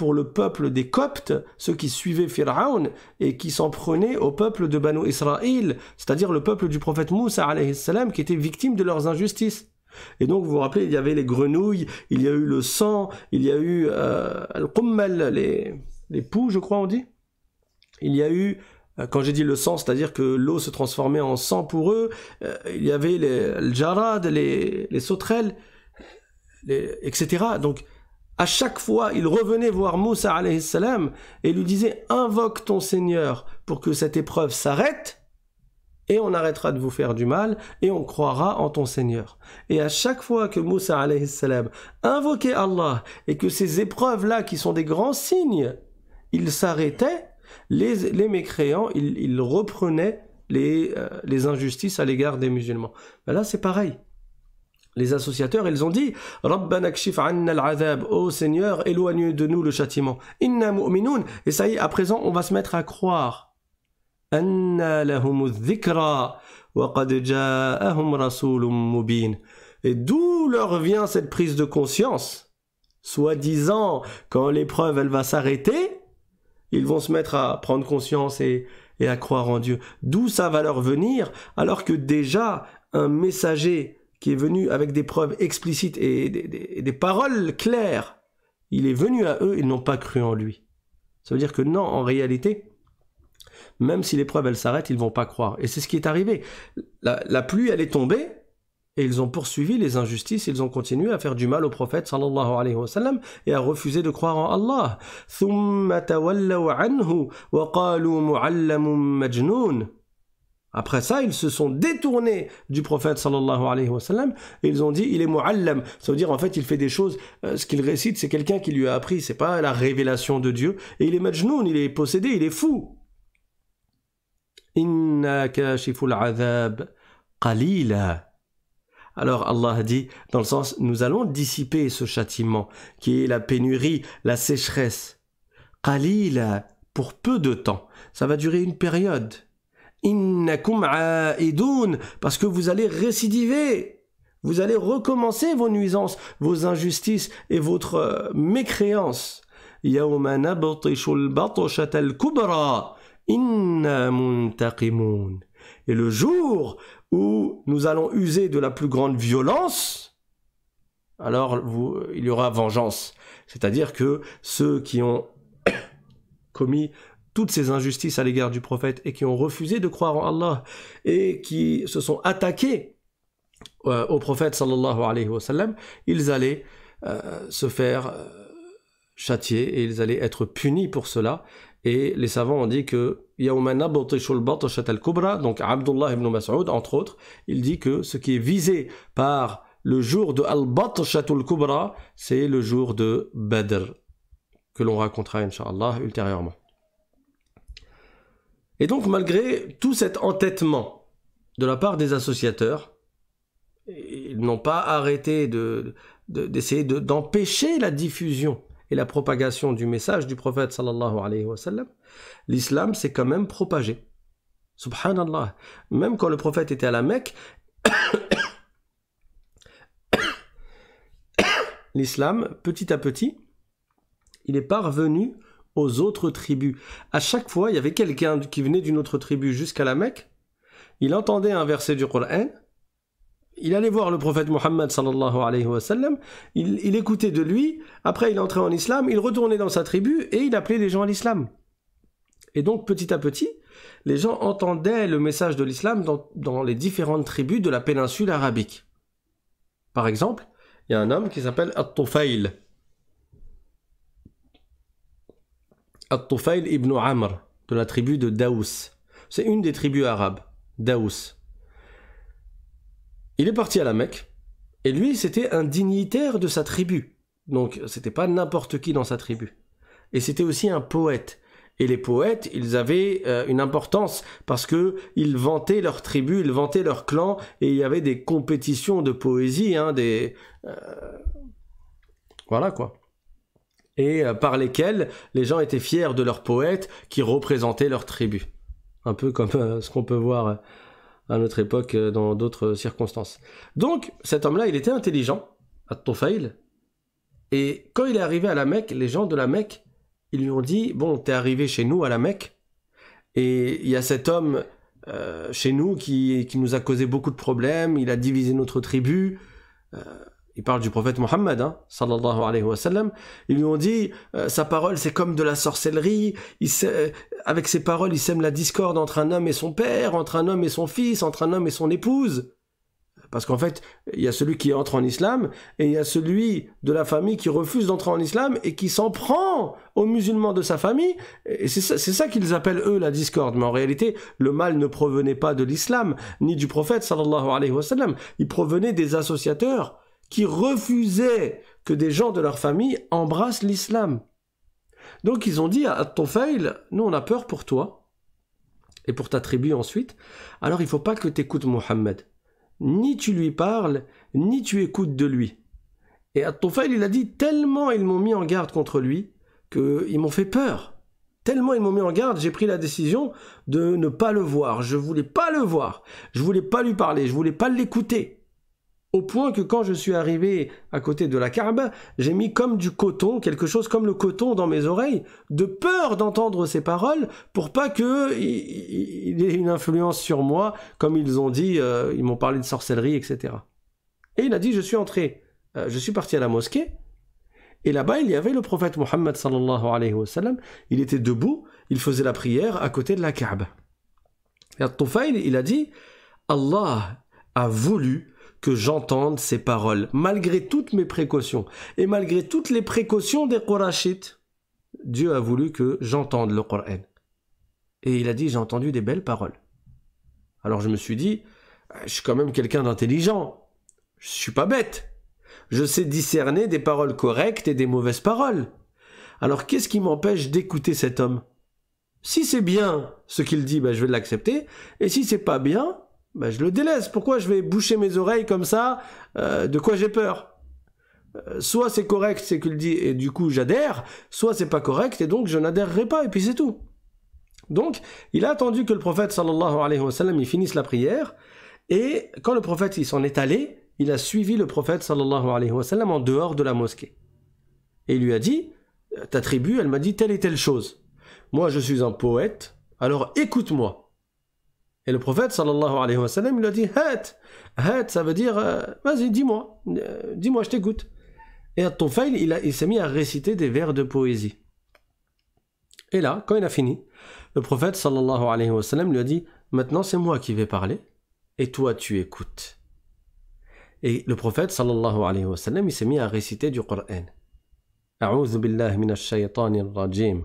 pour le peuple des Coptes, ceux qui suivaient Pharaon et qui s'en prenaient au peuple de Banu Israël, c'est-à-dire le peuple du prophète Moussa salam qui était victime de leurs injustices. Et donc vous vous rappelez, il y avait les grenouilles, il y a eu le sang, il y a eu euh, les, les poux, je crois on dit. Il y a eu euh, quand j'ai dit le sang, c'est-à-dire que l'eau se transformait en sang pour eux, euh, il y avait les jarades les, sauterelles, etc. Donc à chaque fois, il revenait voir Moussa alayhi et lui disait Invoque ton Seigneur pour que cette épreuve s'arrête et on arrêtera de vous faire du mal et on croira en ton Seigneur. Et à chaque fois que Moussa alayhi salam invoquait Allah et que ces épreuves-là qui sont des grands signes, ils s'arrêtaient, les, mécréants, ils, reprenaient euh, les, injustices à l'égard des musulmans. Ben là, c'est pareil les associateurs, ils ont dit Ô Seigneur, éloigne de nous le châtiment. Inna mu'minun. Et ça y est, à présent, on va se mettre à croire. Et d'où leur vient cette prise de conscience Soi-disant, quand l'épreuve, elle va s'arrêter, ils vont se mettre à prendre conscience et à croire en Dieu. D'où ça va leur venir alors que déjà un messager qui est venu avec des preuves explicites et des, paroles claires. Il est venu à eux, ils n'ont pas cru en lui. Ça veut dire que non, en réalité, même si les preuves elles s'arrêtent, ils vont pas croire. Et c'est ce qui est arrivé. La, pluie elle est tombée et ils ont poursuivi les injustices, ils ont continué à faire du mal au prophète sallallahu alayhi wa sallam et à refuser de croire en Allah. Après ça, ils se sont détournés du prophète sallallahu alayhi wa sallam et ils ont dit il est mu'allam. Ça veut dire en fait il fait des choses, euh, ce qu'il récite c'est quelqu'un qui lui a appris, c'est pas la révélation de Dieu. Et il est majnoun, il est possédé, il est fou. Inna kashiful qalila. Alors Allah a dit dans le sens nous allons dissiper ce châtiment qui est la pénurie, la sécheresse. Qalila pour peu de temps. Ça va durer une période innakum aidun, parce que vous allez récidiver. Vous allez recommencer vos nuisances, vos injustices et votre euh, mécréance. Et le jour où nous allons user de la plus grande violence, alors il y aura vengeance. C'est-à-dire que ceux qui ont commis toutes ces injustices à l'égard du prophète et qui ont refusé de croire en Allah et qui se sont attaqués euh, au prophète sallallahu alayhi wa ils allaient euh, se faire euh, châtier et ils allaient être punis pour cela. Et les savants ont dit que al-kubra donc Abdullah ibn Mas'ud, entre autres, il dit que ce qui est visé par le jour de Al-Batshatul Kubra, c'est le jour de Badr, que l'on racontera, inshallah ultérieurement. Et donc, malgré tout cet entêtement de la part des associateurs, ils n'ont pas arrêté d'essayer d'empêcher la diffusion et la propagation du message du prophète sallallahu alayhi wa sallam. L'islam s'est quand même propagé. Subhanallah. Même quand le prophète était à la Mecque, l'islam, petit à petit, il est parvenu aux autres tribus. À chaque fois, il y avait quelqu'un qui venait d'une autre tribu jusqu'à la Mecque, il entendait un verset du Coran, il allait voir le prophète Mohammed sallallahu alayhi il, écoutait de lui, après il entrait en islam, il retournait dans sa tribu et il appelait les gens à l'islam. Et donc petit à petit, les gens entendaient le message de l'islam dans, les différentes tribus de la péninsule arabique. Par exemple, il y a un homme qui s'appelle at tufayl al tufayl ibn Amr, de la tribu de Daous. C'est une des tribus arabes, Daous. Il est parti à la Mecque, et lui, c'était un dignitaire de sa tribu. Donc, c'était pas n'importe qui dans sa tribu. Et c'était aussi un poète. Et les poètes, ils avaient euh, une importance parce que ils vantaient leur tribu, ils vantaient leur clan, et il y avait des compétitions de poésie, hein, des euh, voilà quoi et euh, par lesquels les gens étaient fiers de leurs poètes qui représentaient leur tribu. Un peu comme euh, ce qu'on peut voir euh, à notre époque dans d'autres circonstances. Donc cet homme-là, il était intelligent, à tofaïl et quand il est arrivé à la Mecque, les gens de la Mecque, ils lui ont dit, bon, t'es arrivé chez nous à la Mecque, et il y a cet homme chez nous qui, qui, nous a causé beaucoup de problèmes, il a divisé notre tribu, il parle du prophète Mohammed, hein, sallallahu alayhi wa sallam, ils lui ont dit, euh, sa parole c'est comme de la sorcellerie, euh, avec ses paroles il sème la discorde entre un homme et son père, entre un homme et son fils, entre un homme et son épouse. Parce qu'en fait, il y a celui qui entre en islam, et il y a celui de la famille qui refuse d'entrer en islam et qui s'en prend aux musulmans de sa famille. Et c'est ça, ça qu'ils appellent, eux, la discorde. Mais en réalité, le mal ne provenait pas de l'islam, ni du prophète, sallallahu alayhi wa sallam. Il provenait des associateurs qui refusaient que des gens de leur famille embrassent l'islam. Donc ils ont dit à ton nous on a peur pour toi et pour ta tribu ensuite, alors il ne faut pas que tu écoutes Mohammed. Ni tu lui parles, ni tu écoutes de lui. Et à il a dit tellement ils m'ont mis en garde contre lui qu'ils m'ont fait peur. Tellement ils m'ont mis en garde, j'ai pris la décision de ne pas le voir. Je voulais pas le voir. Je voulais pas lui parler. Je voulais pas l'écouter. Au point que quand je suis arrivé à côté de la Kaaba, j'ai mis comme du coton, quelque chose comme le coton dans mes oreilles, de peur d'entendre ces paroles, pour pas que il ait une influence sur moi, comme ils ont dit, euh, ils m'ont parlé de sorcellerie, etc. Et il a dit, je suis entré, euh, je suis parti à la mosquée, et là-bas, il y avait le prophète Mohammed sallallahu alayhi wa sallam, il était debout, il faisait la prière à côté de la Kaaba. Et al il a dit, Allah a voulu que j'entende ces paroles, malgré toutes mes précautions. Et malgré toutes les précautions des Qurashites, Dieu a voulu que j'entende le Coran. Et il a dit, j'ai entendu des belles paroles. Alors je me suis dit, je suis quand même quelqu'un d'intelligent. Je suis pas bête. Je sais discerner des paroles correctes et des mauvaises paroles. Alors qu'est-ce qui m'empêche d'écouter cet homme Si c'est bien ce qu'il dit, ben, je vais l'accepter. Et si c'est pas bien, bah, je le délaisse. Pourquoi je vais boucher mes oreilles comme ça euh, De quoi j'ai peur euh, Soit c'est correct, c'est qu'il dit, et du coup j'adhère, soit c'est pas correct, et donc je n'adhérerai pas, et puis c'est tout. Donc, il a attendu que le prophète sallallahu alayhi wa sallam, il finisse la prière, et quand le prophète il s'en est allé, il a suivi le prophète sallallahu alayhi wa sallam, en dehors de la mosquée. Et il lui a dit, euh, ta tribu, elle m'a dit telle et telle chose. Moi je suis un poète, alors écoute-moi. Et le prophète sallallahu alayhi wa sallam, a dit Hat Hat, ça veut dire euh, Vas-y, dis-moi, euh, dis-moi, je t'écoute. Et à ton il, il s'est mis à réciter des vers de poésie. Et là, quand il a fini, le prophète sallallahu alayhi wa lui a dit Maintenant, c'est moi qui vais parler, et toi, tu écoutes. Et le prophète sallallahu alayhi wa il s'est mis à réciter du Coran. rajim »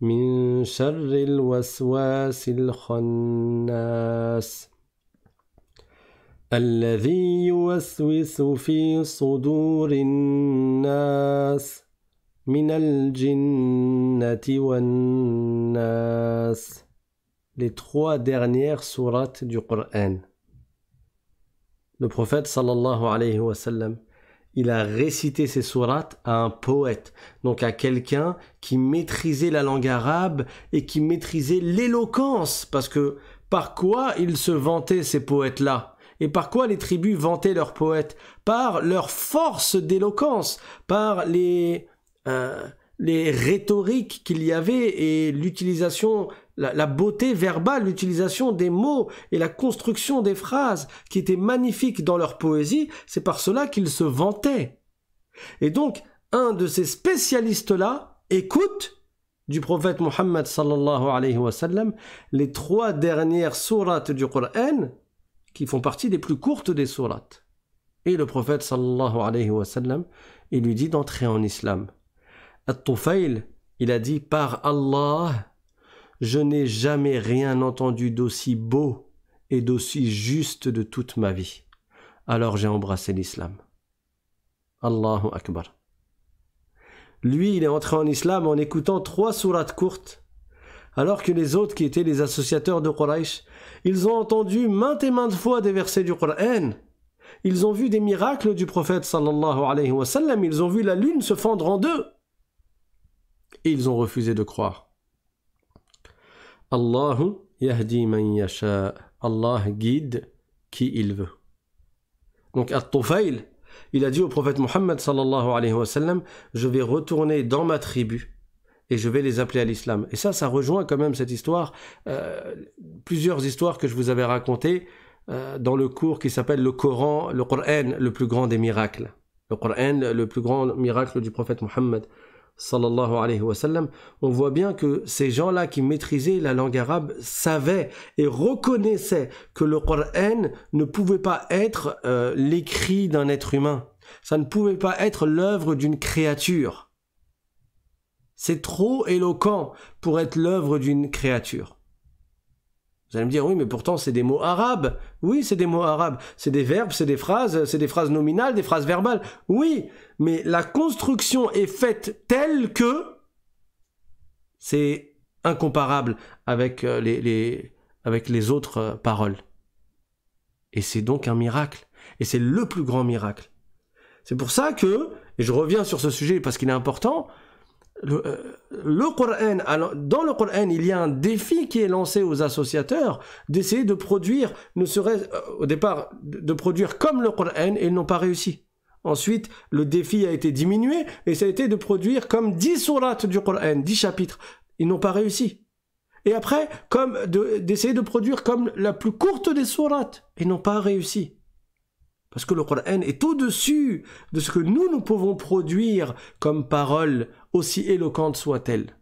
من شر الوسواس الخناس الذي يوسوس في صدور الناس من الجنة والناس Les trois dernières sourates du Coran. Le prophète sallallahu alayhi wa sallam il a récité ses sourates à un poète, donc à quelqu'un qui maîtrisait la langue arabe et qui maîtrisait l'éloquence, parce que par quoi ils se vantaient ces poètes-là et par quoi les tribus vantaient leurs poètes Par leur force d'éloquence, par les, euh, les rhétoriques qu'il y avait et l'utilisation la, beauté verbale, l'utilisation des mots et la construction des phrases qui étaient magnifiques dans leur poésie, c'est par cela qu'ils se vantaient. Et donc, un de ces spécialistes-là écoute du prophète Mohammed sallallahu alayhi wa sallam les trois dernières sourates du Coran qui font partie des plus courtes des sourates. Et le prophète sallallahu alayhi wa sallam, il lui dit d'entrer en islam. At-Tufayl, il a dit par Allah, je n'ai jamais rien entendu d'aussi beau et d'aussi juste de toute ma vie. Alors j'ai embrassé l'islam. Allahu Akbar. Lui, il est entré en islam en écoutant trois sourates courtes, alors que les autres qui étaient les associateurs de Quraysh, ils ont entendu maintes et maintes fois des versets du Qur'an. Ils ont vu des miracles du prophète sallallahu alayhi wa sallam, ils ont vu la lune se fendre en deux. Et ils ont refusé de croire. Allah guide qui il veut. Donc At-Tufail, il a dit au prophète Mohammed sallallahu je vais retourner dans ma tribu et je vais les appeler à l'islam. Et ça, ça rejoint quand même cette histoire, euh, plusieurs histoires que je vous avais racontées euh, dans le cours qui s'appelle le Coran, le Coran, le plus grand des miracles. Le Coran, le plus grand miracle du prophète Mohammed on voit bien que ces gens-là qui maîtrisaient la langue arabe savaient et reconnaissaient que le Coran ne pouvait pas être euh, l'écrit d'un être humain. Ça ne pouvait pas être l'œuvre d'une créature. C'est trop éloquent pour être l'œuvre d'une créature. Vous allez me dire, oui, mais pourtant, c'est des mots arabes. Oui, c'est des mots arabes. C'est des verbes, c'est des phrases, c'est des phrases nominales, des phrases verbales. Oui, mais la construction est faite telle que c'est incomparable avec euh, les, avec les autres euh, paroles. Et c'est donc un miracle. Et c'est le plus grand miracle. C'est pour ça que, et je reviens sur ce sujet parce qu'il est important, le, euh, le Coran, alors dans le Coran, il y a un défi qui est lancé aux associateurs d'essayer de produire, ne serait euh, au départ, de produire comme le Coran, et ils n'ont pas réussi. Ensuite, le défi a été diminué et ça a été de produire comme 10 sourates du Coran, 10 chapitres. Ils n'ont pas réussi. Et après, comme d'essayer de, produire comme la plus courte des sourates. Ils n'ont pas réussi. Parce que le Coran est au-dessus de ce que nous, nous pouvons produire comme parole, aussi éloquente soit-elle.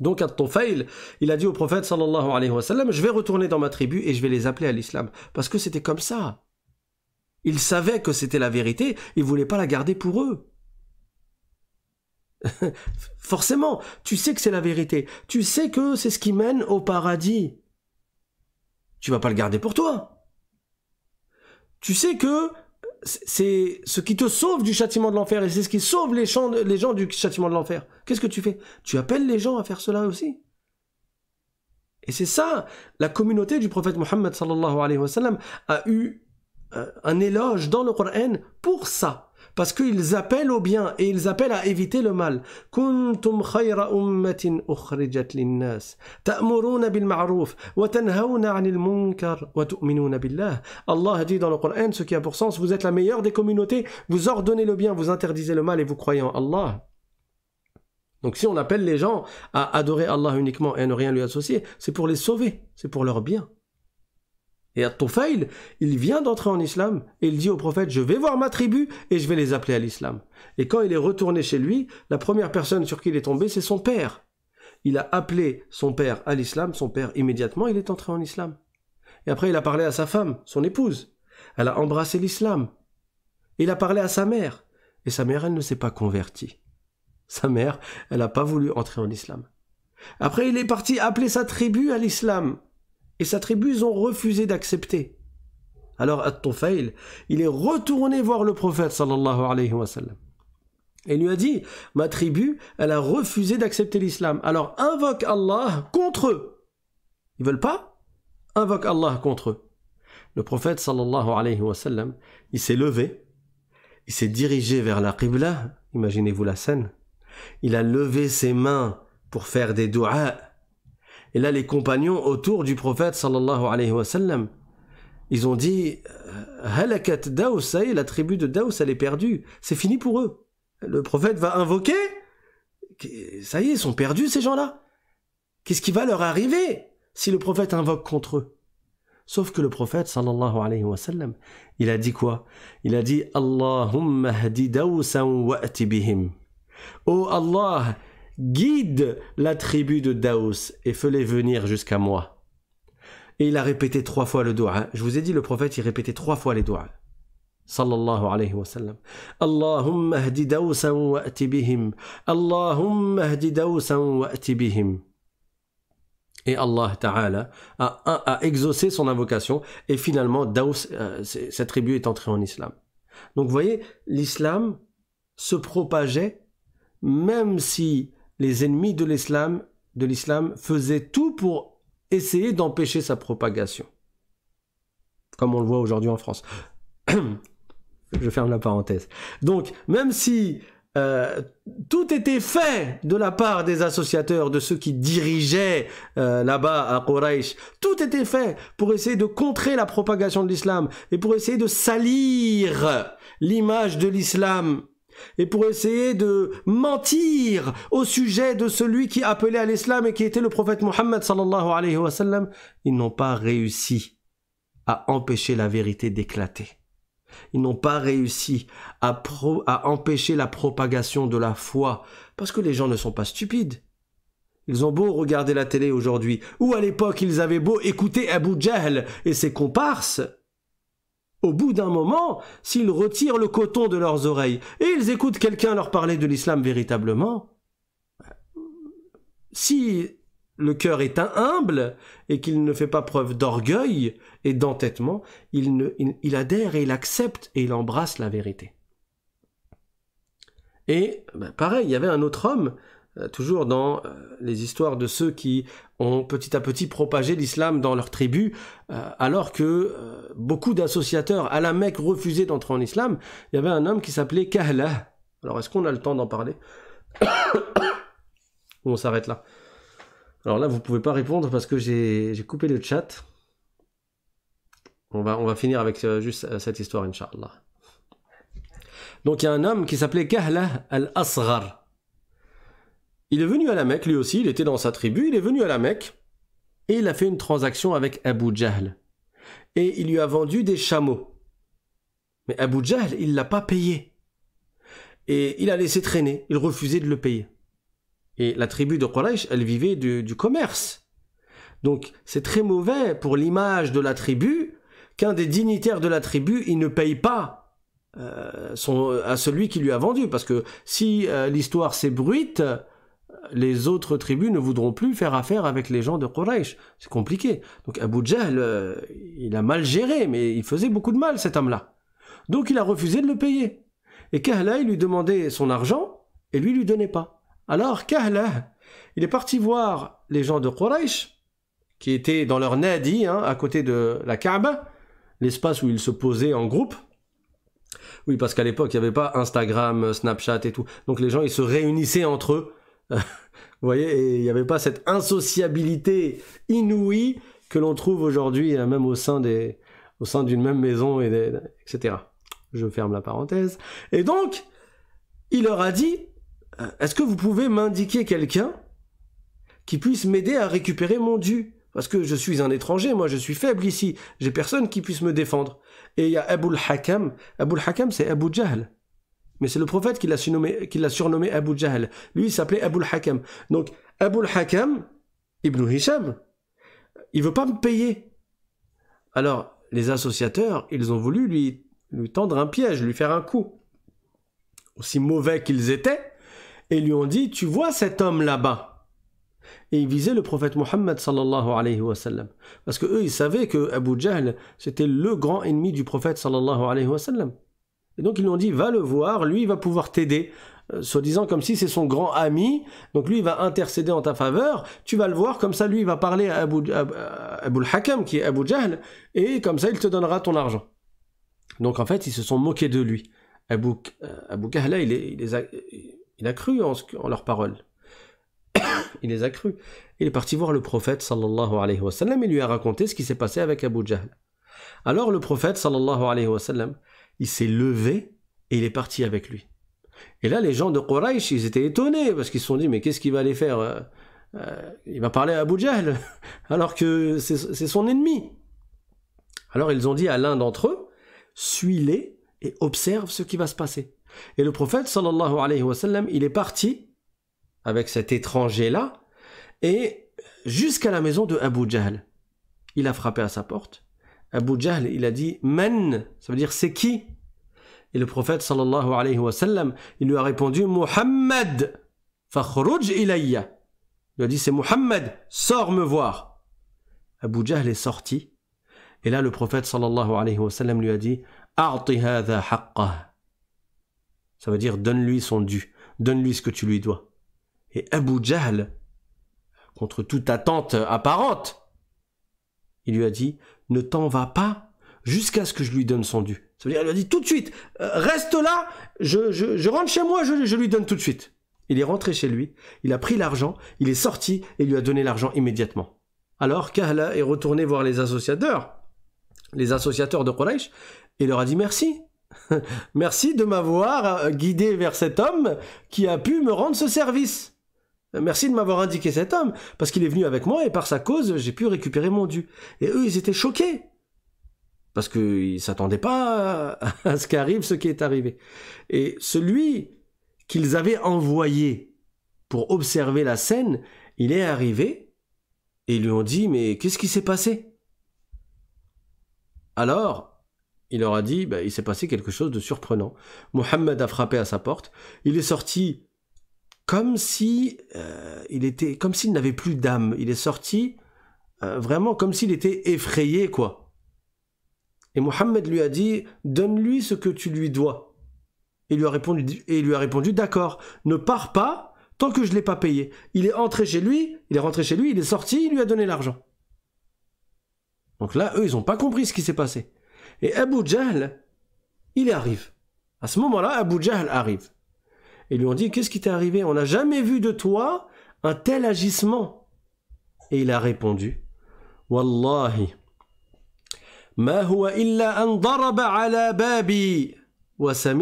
Donc ton fail, il a dit au prophète sallallahu alayhi wa sallam, je vais retourner dans ma tribu et je vais les appeler à l'islam. Parce que c'était comme ça. Ils savaient que c'était la vérité, ils ne voulaient pas la garder pour eux. Forcément, tu sais que c'est la vérité. Tu sais que c'est ce qui mène au paradis. Tu vas pas le garder pour toi tu sais que c'est ce qui te sauve du châtiment de l'enfer et c'est ce qui sauve les gens, du châtiment de l'enfer. Qu'est-ce que tu fais Tu appelles les gens à faire cela aussi. Et c'est ça, la communauté du prophète Mohammed sallallahu alayhi wa sallam a eu euh, un éloge dans le Coran pour ça parce qu'ils appellent au bien et ils appellent à éviter le mal. Allah dit dans le Coran ce qui a pour sens vous êtes la meilleure des communautés, vous ordonnez le bien, vous interdisez le mal et vous croyez en Allah. Donc si on appelle les gens à adorer Allah uniquement et à ne rien lui associer, c'est pour les sauver, c'est pour leur bien. Et à il vient d'entrer en islam et il dit au prophète Je vais voir ma tribu et je vais les appeler à l'islam. Et quand il est retourné chez lui, la première personne sur qui il est tombé, c'est son père. Il a appelé son père à l'islam, son père immédiatement, il est entré en islam. Et après, il a parlé à sa femme, son épouse. Elle a embrassé l'islam. Il a parlé à sa mère. Et sa mère, elle ne s'est pas convertie. Sa mère, elle n'a pas voulu entrer en islam. Après, il est parti appeler sa tribu à l'islam et sa tribu ont refusé d'accepter. Alors At-Tufayl, il est retourné voir le prophète sallallahu alayhi wa sallam. Et lui a dit, ma tribu, elle a refusé d'accepter l'islam. Alors invoque Allah contre eux. Ils veulent pas Invoque Allah contre eux. Le prophète sallallahu alayhi wa sallam, il s'est levé, il s'est dirigé vers la Qibla, imaginez-vous la scène. Il a levé ses mains pour faire des doigts et là, les compagnons autour du prophète sallallahu alayhi wa sallam, ils ont dit euh, Halakat Daous, la tribu de Daous, elle est perdue. C'est fini pour eux. Le prophète va invoquer. Ça y est, ils sont perdus, ces gens-là. Qu'est-ce qui va leur arriver si le prophète invoque contre eux Sauf que le prophète, sallallahu alayhi wa sallam, il a dit quoi Il a dit Allahumma hdi wa atibihim. Oh Allah, Guide la tribu de Daos et fais-les venir jusqu'à moi. Et il a répété trois fois le doigt. Je vous ai dit, le prophète, il répétait trois fois les doigts. Sallallahu alayhi wa sallam. Allahumma hdi wa atibihim. Allahumma hdi daousa wa Et Allah Ta'ala a, exaucé son invocation et finalement Daos, euh, cette tribu est entrée en islam. Donc vous voyez, l'islam se propageait même si les ennemis de l'islam, de l'islam faisaient tout pour essayer d'empêcher sa propagation. Comme on le voit aujourd'hui en France. Je ferme la parenthèse. Donc, même si euh, tout était fait de la part des associateurs, de ceux qui dirigeaient euh, là-bas à Quraysh. Tout était fait pour essayer de contrer la propagation de l'islam et pour essayer de salir l'image de l'islam et pour essayer de mentir au sujet de celui qui appelait à l'islam et qui était le prophète Mohammed sallallahu alayhi wa ils n'ont pas réussi à empêcher la vérité d'éclater. Ils n'ont pas réussi à, empêcher la propagation de la foi, parce que les gens ne sont pas stupides. Ils ont beau regarder la télé aujourd'hui, ou à l'époque ils avaient beau écouter Abu Jahl et ses comparses, au bout d'un moment, s'ils retirent le coton de leurs oreilles et ils écoutent quelqu'un leur parler de l'islam véritablement, si le cœur est humble et qu'il ne fait pas preuve d'orgueil et d'entêtement, il, adhère et il accepte et il embrasse la vérité. Et bah, pareil, il y avait un autre homme euh, toujours dans euh, les histoires de ceux qui ont petit à petit propagé l'islam dans leur tribu, euh, alors que beaucoup d'associateurs à la Mecque refusaient d'entrer en islam, il y avait un homme qui s'appelait Kahla. Alors est-ce qu'on a le temps d'en parler Ou on s'arrête là Alors là, vous ne pouvez pas répondre parce que j'ai coupé le chat. On va, on va finir avec juste cette histoire, Inch'Allah. Donc il y a un homme qui s'appelait Kahla al-Asghar. Il est venu à la Mecque, lui aussi, il était dans sa tribu, il est venu à la Mecque, et il a fait une transaction avec Abu Jahl. Et il lui a vendu des chameaux. Mais Abu Jahl, il l'a pas payé. Et il a laissé traîner, il refusait de le payer. Et la tribu de Quraysh, elle vivait du, commerce. Donc c'est très mauvais pour l'image de la tribu qu'un des dignitaires de la tribu, il ne paye pas euh, son, à celui qui lui a vendu. Parce que si euh, l'histoire s'ébruite, les autres tribus ne voudront plus faire affaire avec les gens de Quraysh. C'est compliqué. Donc Abu Jahl, euh, il a mal géré, mais il faisait beaucoup de mal cet homme-là. Donc il a refusé de le payer. Et Kahla, il lui demandait son argent, et lui, il lui donnait pas. Alors Kahla, il est parti voir les gens de Quraysh, qui étaient dans leur nadi, hein, à côté de la Kaaba, l'espace où ils se posaient en groupe. Oui, parce qu'à l'époque, il n'y avait pas Instagram, Snapchat et tout. Donc les gens, ils se réunissaient entre eux vous voyez, il n'y avait pas cette insociabilité inouïe que l'on trouve aujourd'hui, hein, même au sein des, au sein d'une même maison, et etc. Je ferme la parenthèse. Et donc, il leur a dit, euh, est-ce que vous pouvez m'indiquer quelqu'un qui puisse m'aider à récupérer mon dû Parce que je suis un étranger, moi je suis faible ici, j'ai personne qui puisse me défendre. Et il y a Aboul Hakam, Aboul Hakam c'est Abu Jahl. Mais c'est le prophète qui l'a surnommé, Abu Jahl. Lui, il s'appelait Abu al-Hakam. Donc, Abu al-Hakam, Ibn Hisham, il veut pas me payer. Alors, les associateurs, ils ont voulu lui, lui tendre un piège, lui faire un coup. Aussi mauvais qu'ils étaient, et lui ont dit, tu vois cet homme là-bas. Et ils visaient le prophète Mohammed sallallahu alayhi wa sallam. Parce que eux, ils savaient que Abu Jahl, c'était le grand ennemi du prophète sallallahu alayhi wa sallam. Et donc ils lui ont dit, va le voir, lui il va pouvoir t'aider. Euh, se disant comme si c'est son grand ami, donc lui il va intercéder en ta faveur, tu vas le voir, comme ça lui il va parler à Abu, hakam qui est Abu Jahl, et comme ça il te donnera ton argent. Donc en fait ils se sont moqués de lui. Abu, euh, Abu Kahla, il, a, cru en, en leurs paroles. il les a cru. Il est parti voir le prophète sallallahu alayhi wa sallam et lui a raconté ce qui s'est passé avec Abu Jahl. Alors le prophète sallallahu alayhi wa sallam, il s'est levé et il est parti avec lui. Et là, les gens de Quraysh, ils étaient étonnés parce qu'ils se sont dit, mais qu'est-ce qu'il va aller faire euh, euh, Il va parler à Abu Jahl, alors que c'est son ennemi. Alors ils ont dit à l'un d'entre eux, suis-les et observe ce qui va se passer. Et le prophète, sallallahu alayhi wa sallam, il est parti avec cet étranger-là et jusqu'à la maison de Abu Jahl. Il a frappé à sa porte Abu Jahl, il a dit Men, ça veut dire c'est qui Et le prophète sallallahu alayhi wa sallam, il lui a répondu Muhammad, fakhruj ilayya. Il a dit c'est Muhammad, sors me voir. Abu Jahl est sorti. Et là, le prophète sallallahu alayhi wa sallam lui a dit A'ti Ça veut dire donne-lui son dû, donne-lui ce que tu lui dois. Et Abu Jahl, contre toute attente apparente, il lui a dit ne t'en va pas jusqu'à ce que je lui donne son dû. Ça veut dire, elle lui a dit tout de suite, euh, reste là, je, rentre chez moi, je, lui donne tout de suite. Il est rentré chez lui, il a pris l'argent, il est sorti et lui a donné l'argent immédiatement. Alors Kahla est retourné voir les associateurs, les associateurs de Quraysh, et leur a dit merci. merci de m'avoir euh, guidé vers cet homme qui a pu me rendre ce service. Euh, merci de m'avoir indiqué cet homme, parce qu'il est venu avec moi et par sa cause, j'ai pu récupérer mon dû. Et eux, ils étaient choqués, parce qu'ils ne s'attendaient pas à ce qu'arrive ce qui est arrivé. Et celui qu'ils avaient envoyé pour observer la scène, il est arrivé, et ils lui ont dit, mais qu'est-ce qui s'est passé Alors, il leur a dit, bah, il s'est passé quelque chose de surprenant. Mohammed a frappé à sa porte, il est sorti comme si euh, il était, comme s'il n'avait plus d'âme. Il est sorti euh, vraiment comme s'il était effrayé, quoi. Et Mohammed lui a dit, donne-lui ce que tu lui dois. Et il lui a répondu, il lui a répondu, d'accord, ne pars pas tant que je ne l'ai pas payé. Il est entré chez lui, il est rentré chez lui, il est sorti, il lui a donné l'argent. Donc là, eux, ils n'ont pas compris ce qui s'est passé. Et Abu Jahl, il arrive. À ce moment-là, Abu Jahl arrive et lui ont dit Qu'est-ce qui t'est arrivé On n'a jamais vu de toi un tel agissement. Et il a répondu Wallahi, illa an daraba 'ala babi wa fa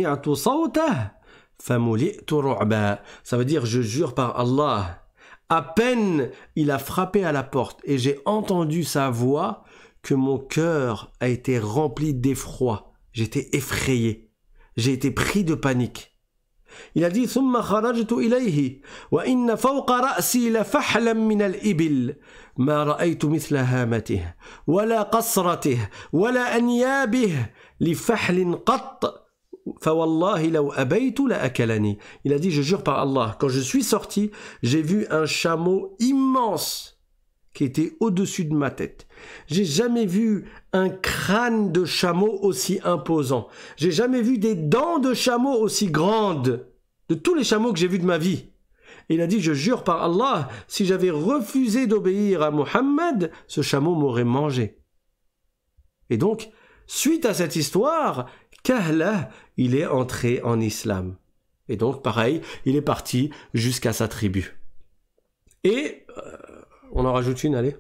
ru'ba. Ça veut dire Je jure par Allah. À peine il a frappé à la porte et j'ai entendu sa voix que mon cœur a été rempli d'effroi. J'étais effrayé. J'ai été pris de panique. إلى ثم خرجت إليه وإن فوق رأسي لفحلا من الإبل ما رأيت مثل هامته ولا قصرته ولا أنيابه لفحل قط فوالله Il a dit, je jure par Allah, quand je suis sorti, j'ai vu un chameau immense qui était au-dessus de ma tête. J'ai jamais vu un crâne de chameau aussi imposant. J'ai jamais vu des dents de chameau aussi grandes de tous les chameaux que j'ai vus de ma vie. il a dit, je jure par Allah, si j'avais refusé d'obéir à Mohammed, ce chameau m'aurait mangé. Et donc, suite à cette histoire, Kahla, il est entré en islam. Et donc, pareil, il est parti jusqu'à sa tribu. Et euh, on en rajoute une, allez.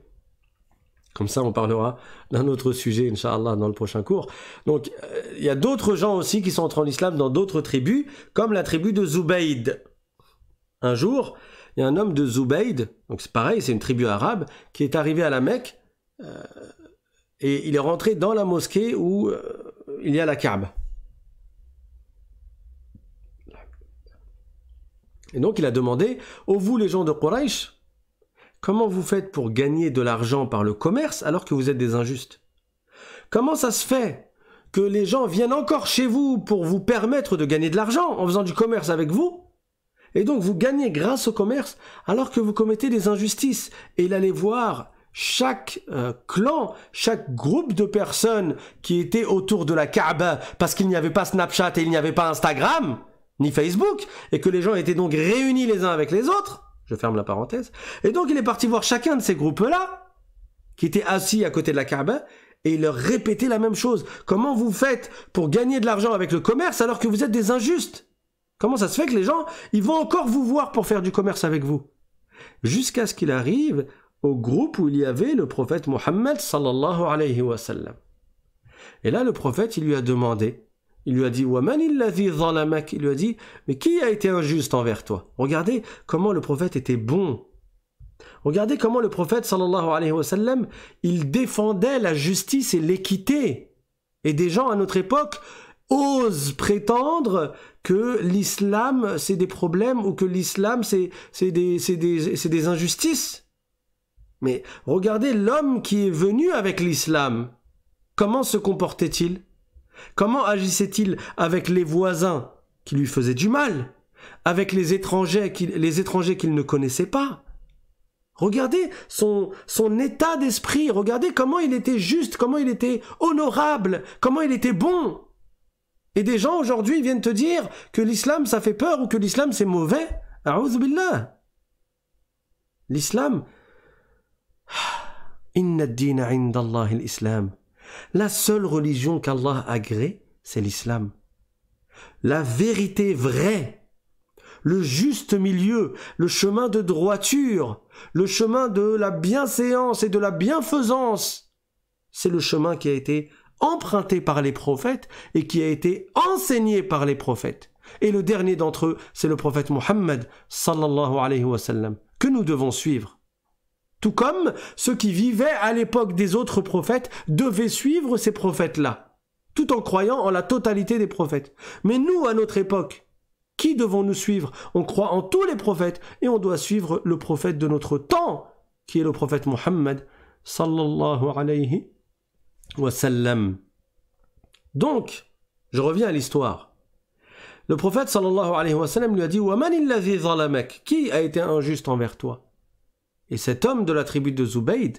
Comme ça, on parlera d'un autre sujet, Inch'Allah, dans le prochain cours. Donc, euh, il y a d'autres gens aussi qui sont entrés en islam dans d'autres tribus, comme la tribu de Zubayd. Un jour, il y a un homme de Zubayd, donc c'est pareil, c'est une tribu arabe, qui est arrivé à la Mecque, euh, et il est rentré dans la mosquée où euh, il y a la Kaaba. Et donc, il a demandé, au oh, vous les gens de Quraysh, Comment vous faites pour gagner de l'argent par le commerce alors que vous êtes des injustes Comment ça se fait que les gens viennent encore chez vous pour vous permettre de gagner de l'argent en faisant du commerce avec vous Et donc vous gagnez grâce au commerce alors que vous commettez des injustices. Et allez voir chaque euh, clan, chaque groupe de personnes qui étaient autour de la Kaaba parce qu'il n'y avait pas Snapchat et il n'y avait pas Instagram ni Facebook et que les gens étaient donc réunis les uns avec les autres je ferme la parenthèse. Et donc il est parti voir chacun de ces groupes-là, qui étaient assis à côté de la Kaaba, et il leur répétait la même chose. Comment vous faites pour gagner de l'argent avec le commerce alors que vous êtes des injustes Comment ça se fait que les gens, ils vont encore vous voir pour faire du commerce avec vous Jusqu'à ce qu'il arrive au groupe où il y avait le prophète Mohammed sallallahu alayhi wa sallam. Et là, le prophète, il lui a demandé, il lui a dit Waman Il lui a dit Mais qui a été injuste envers toi Regardez comment le prophète était bon. Regardez comment le prophète sallallahu alayhi wa sallam, il défendait la justice et l'équité. Et des gens à notre époque osent prétendre que l'islam c'est des problèmes ou que l'islam c'est des injustices. Mais regardez l'homme qui est venu avec l'islam. Comment se comportait-il Comment agissait-il avec les voisins qui lui faisaient du mal Avec les étrangers qu'il ne connaissait pas Regardez son, état d'esprit, regardez comment il était juste, comment il était honorable, comment il était bon. Et des gens aujourd'hui viennent te dire que l'islam ça fait peur ou que l'islam c'est mauvais. billah. L'islam. Inna dina l'islam. La seule religion qu'Allah agrée, c'est l'islam. La vérité vraie, le juste milieu, le chemin de droiture, le chemin de la bienséance et de la bienfaisance, c'est le chemin qui a été emprunté par les prophètes et qui a été enseigné par les prophètes. Et le dernier d'entre eux, c'est le prophète Mohammed que nous devons suivre. Tout comme ceux qui vivaient à l'époque des autres prophètes devaient suivre ces prophètes-là, tout en croyant en la totalité des prophètes. Mais nous, à notre époque, qui devons-nous suivre On croit en tous les prophètes et on doit suivre le prophète de notre temps, qui est le prophète Mohammed, sallallahu alayhi wa sallam. Donc, je reviens à l'histoire. Le prophète sallallahu alayhi wa sallam lui a dit Qui a été injuste envers toi et cet homme de la tribu de Zubayd,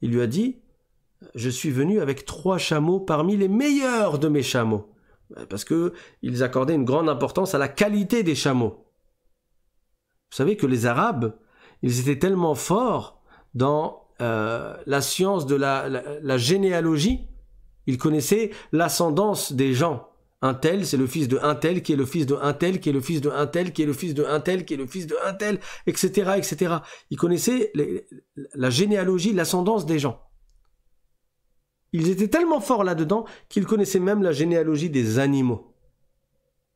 il lui a dit Je suis venu avec trois chameaux parmi les meilleurs de mes chameaux. Parce que ils accordaient une grande importance à la qualité des chameaux. Vous savez que les Arabes, ils étaient tellement forts dans euh, la science de la généalogie, ils connaissaient l'ascendance des gens un tel, c'est le fils de un tel, qui est le fils de un tel, qui est le fils de un tel, qui est le fils de un tel, qui est le fils de un tel, etc., etc. Ils connaissaient la généalogie, l'ascendance des gens. Ils étaient tellement forts là-dedans qu'ils connaissaient même la généalogie des animaux.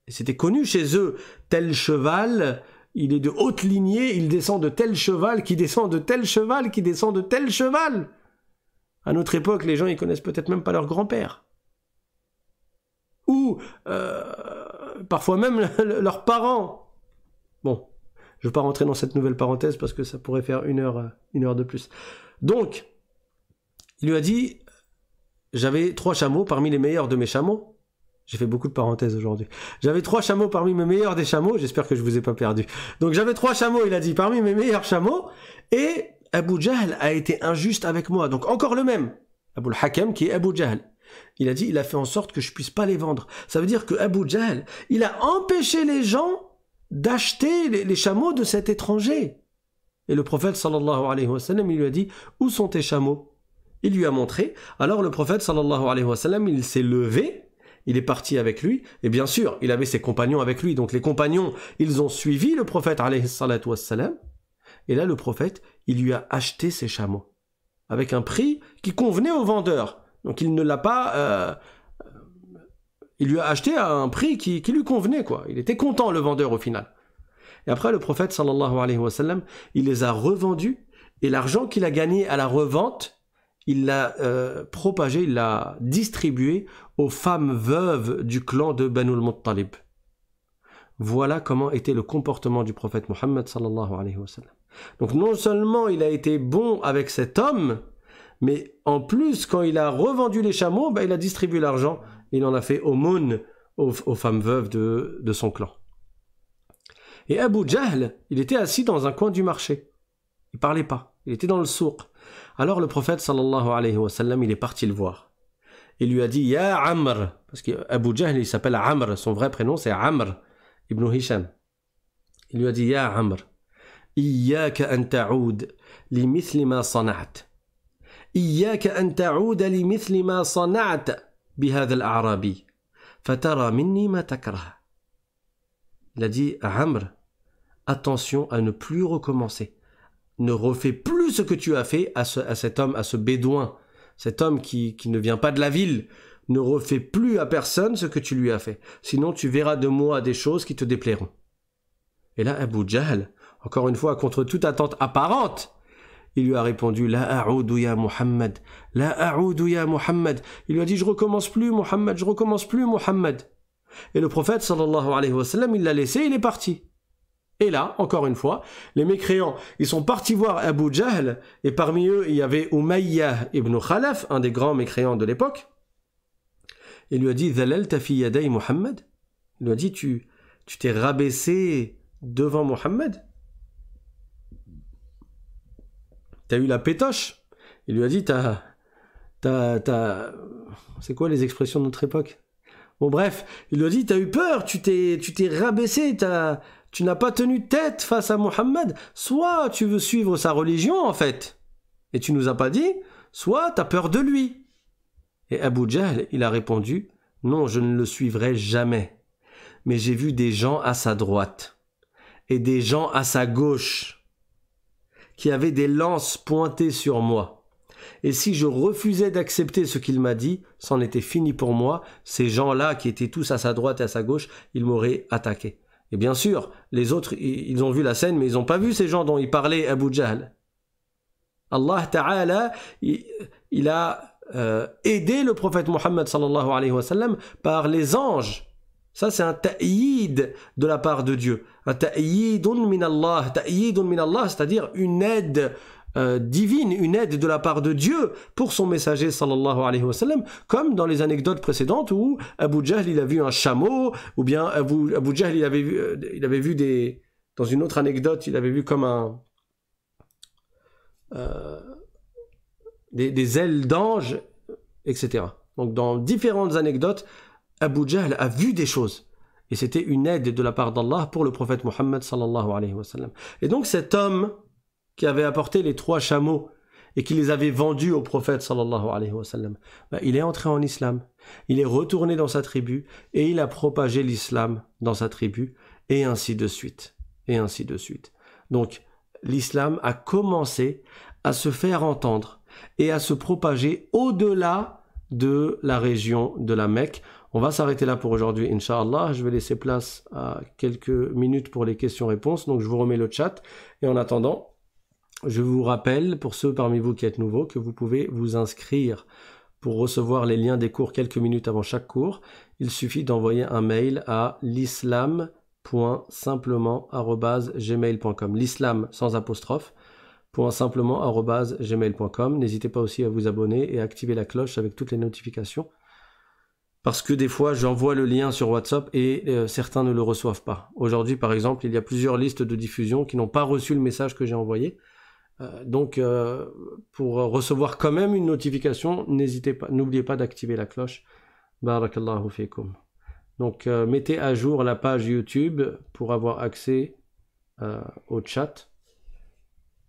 Et c'était connu chez eux, tel cheval, il est de haute lignée, il descend de tel cheval, qui descend de tel cheval, qui descend de tel cheval. À notre époque, les gens, ils connaissent peut-être même pas leur grand-père ou euh, parfois même leurs parents. Bon, je ne vais pas rentrer dans cette nouvelle parenthèse parce que ça pourrait faire une heure, euh, une heure de plus. Donc, il lui a dit, j'avais trois chameaux parmi les meilleurs de mes chameaux. J'ai fait beaucoup de parenthèses aujourd'hui. J'avais trois chameaux parmi mes meilleurs des chameaux. J'espère que je vous ai pas perdu. Donc j'avais trois chameaux, il a dit, parmi mes meilleurs chameaux. Et Abu Jahl a été injuste avec moi. Donc encore le même. Abu Hakam qui est Abu Jahl. Il a dit, il a fait en sorte que je puisse pas les vendre. Ça veut dire que Abu Jahl, il a empêché les gens d'acheter les, chameaux de cet étranger. Et le prophète sallallahu alayhi wa sallam, il lui a dit, où sont tes chameaux Il lui a montré. Alors le prophète sallallahu alayhi wa sallam, il s'est levé, il est parti avec lui, et bien sûr, il avait ses compagnons avec lui. Donc les compagnons, ils ont suivi le prophète alayhi wa Et là, le prophète, il lui a acheté ses chameaux avec un prix qui convenait au vendeur. Donc il ne l'a pas... Euh, il lui a acheté à un prix qui, lui convenait, quoi. Il était content, le vendeur, au final. Et après, le prophète, sallallahu alayhi wa sallam, il les a revendus, et l'argent qu'il a gagné à la revente, il l'a euh, propagé, il l'a distribué aux femmes veuves du clan de al Muttalib. Voilà comment était le comportement du prophète Mohammed sallallahu alayhi wa sallam. Donc non seulement il a été bon avec cet homme, mais en plus, quand il a revendu les chameaux, bah, il a distribué l'argent. Il en a fait aumône aux, aux femmes veuves de, son clan. Et Abu Jahl, il était assis dans un coin du marché. Il parlait pas. Il était dans le sourd. Alors le prophète sallallahu alayhi wa sallam, il est parti le voir. Il lui a dit Ya Amr. Parce qu'Abu Jahl, il s'appelle Amr. Son vrai prénom, c'est Amr ibn Hisham. Il lui a dit Ya Amr. Iyaka an ta'oud li ma sana'at. Il a dit Amr, attention à ne plus recommencer. Ne refais plus ce que tu as fait à, cet homme, à ce bédouin, cet homme qui, qui ne vient pas de la ville. Ne refais plus à personne ce que tu lui as fait. Sinon, tu verras de moi des choses qui te déplairont. Et là, Abu Jahl, encore une fois, contre toute attente apparente, il lui a répondu La mohammed Muhammad, La Muhammad. Il lui a dit Je recommence plus, Muhammad, je recommence plus, Muhammad. Et le prophète sallallahu alayhi wa sallam, il l'a laissé, il est parti. Et là, encore une fois, les mécréants, ils sont partis voir Abu Jahl, et parmi eux, il y avait Umayyah ibn Khalaf, un des grands mécréants de l'époque. Il lui a dit Zalal Muhammad. Il lui a dit Tu, tu t'es rabaissé devant Muhammad. t'as eu la pétoche Il lui a dit, t'as. T'as. t'as... C'est quoi les expressions de notre époque Bon, bref, il lui a dit, t'as eu peur, tu t'es, tu t'es rabaissé, tu n'as pas tenu tête face à Mohammed. Soit tu veux suivre sa religion, en fait, et tu nous as pas dit, soit t'as peur de lui. Et Abu Jahl, il a répondu, non, je ne le suivrai jamais. Mais j'ai vu des gens à sa droite et des gens à sa gauche qui avait des lances pointées sur moi. Et si je refusais d'accepter ce qu'il m'a dit, c'en était fini pour moi, ces gens-là qui étaient tous à sa droite et à sa gauche, ils m'auraient attaqué. Et bien sûr, les autres, ils ont vu la scène, mais ils n'ont pas vu ces gens dont il parlait Abu Jahl. Allah Ta'ala, il, a euh, aidé le prophète Mohammed sallallahu alayhi wa par les anges ça, c'est un ta'yid de la part de Dieu. Un ta'yidun min Allah. Ta'yidun min Allah, c'est-à-dire une aide euh, divine, une aide de la part de Dieu pour son messager sallallahu alayhi wa sallam, comme dans les anecdotes précédentes où Abu Jahl il a vu un chameau, ou bien Abu, Abu il avait, vu, euh, il avait vu des... Dans une autre anecdote, il avait vu comme un... Euh, des, des ailes d'ange, etc. Donc dans différentes anecdotes, Abu Jahl a vu des choses. Et c'était une aide de la part d'Allah pour le prophète Mohammed sallallahu alayhi Et donc cet homme qui avait apporté les trois chameaux et qui les avait vendus au prophète sallallahu alayhi bah, il est entré en islam. Il est retourné dans sa tribu et il a propagé l'islam dans sa tribu et ainsi de suite. Et ainsi de suite. Donc l'islam a commencé à se faire entendre et à se propager au-delà de la région de la Mecque on va s'arrêter là pour aujourd'hui, Inch'Allah. Je vais laisser place à quelques minutes pour les questions-réponses. Donc, je vous remets le chat. Et en attendant, je vous rappelle, pour ceux parmi vous qui êtes nouveaux, que vous pouvez vous inscrire pour recevoir les liens des cours quelques minutes avant chaque cours. Il suffit d'envoyer un mail à l'islam.simplement.gmail.com. L'islam sans apostrophe gmail.com N'hésitez pas aussi à vous abonner et à activer la cloche avec toutes les notifications parce que des fois j'envoie le lien sur WhatsApp et euh, certains ne le reçoivent pas. Aujourd'hui par exemple, il y a plusieurs listes de diffusion qui n'ont pas reçu le message que j'ai envoyé. Euh, donc euh, pour recevoir quand même une notification, n'hésitez pas, n'oubliez pas d'activer la cloche. Barakallahu fikum. Donc mettez à jour la page YouTube pour avoir accès au chat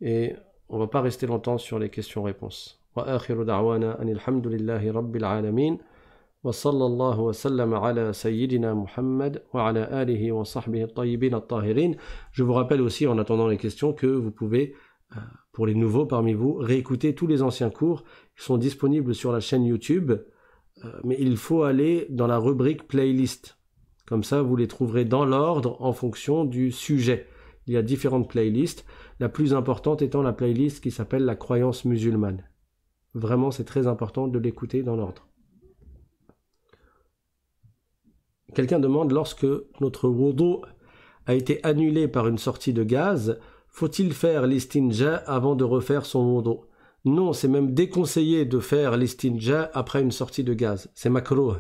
et on ne va pas rester longtemps sur les questions-réponses. Je vous rappelle aussi en attendant les questions que vous pouvez euh, pour les nouveaux parmi vous, réécouter tous les anciens cours qui sont disponibles sur la chaîne YouTube, euh, mais il faut aller dans la rubrique playlist. Comme ça, vous les trouverez dans l'ordre en fonction du sujet. Il y a différentes playlists, la plus importante étant la playlist qui s'appelle La croyance musulmane. Vraiment, c'est très important de l'écouter dans l'ordre. Quelqu'un demande lorsque notre wudu a été annulé par une sortie de gaz, faut-il faire l'istinja avant de refaire son wudu Non, c'est même déconseillé de faire l'istinja après une sortie de gaz. C'est macro.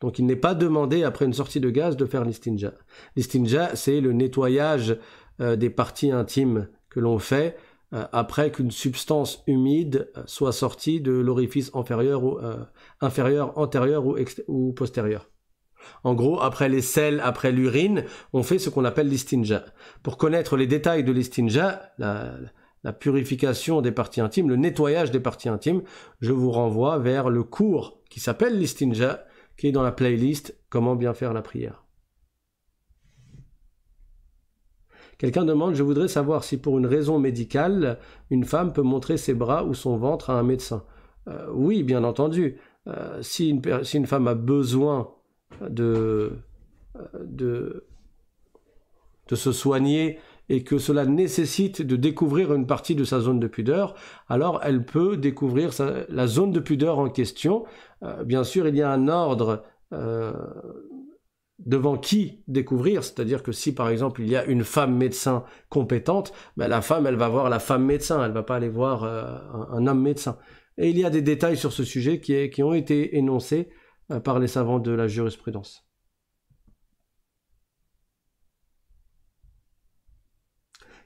Donc il n'est pas demandé après une sortie de gaz de faire l'istinja. L'istinja, c'est le nettoyage euh, des parties intimes que l'on fait euh, après qu'une substance humide euh, soit sortie de l'orifice inférieur ou, inférieur, antérieur ou postérieur. En gros, après les sels, après l'urine, on fait ce qu'on appelle l'istinja. Pour connaître les détails de l'istinja, la, purification des parties intimes, le nettoyage des parties intimes, je vous renvoie vers le cours qui s'appelle l'istinja, qui est dans la playlist Comment bien faire la prière. Quelqu'un demande, je voudrais savoir si pour une raison médicale, une femme peut montrer ses bras ou son ventre à un médecin. Euh, oui, bien entendu. Euh, si, une, si, une, femme a besoin de, de, se soigner et que cela nécessite de découvrir une partie de sa zone de pudeur, alors elle peut découvrir la zone de pudeur en question. Euh, bien sûr, il y a un ordre euh, devant qui découvrir, c'est-à-dire que si par exemple il y a une femme médecin compétente, ben, la femme, elle va voir la femme médecin, elle va pas aller voir euh, un, homme médecin. Et il y a des détails sur ce sujet qui, qui ont été énoncés euh, par les savants de la jurisprudence.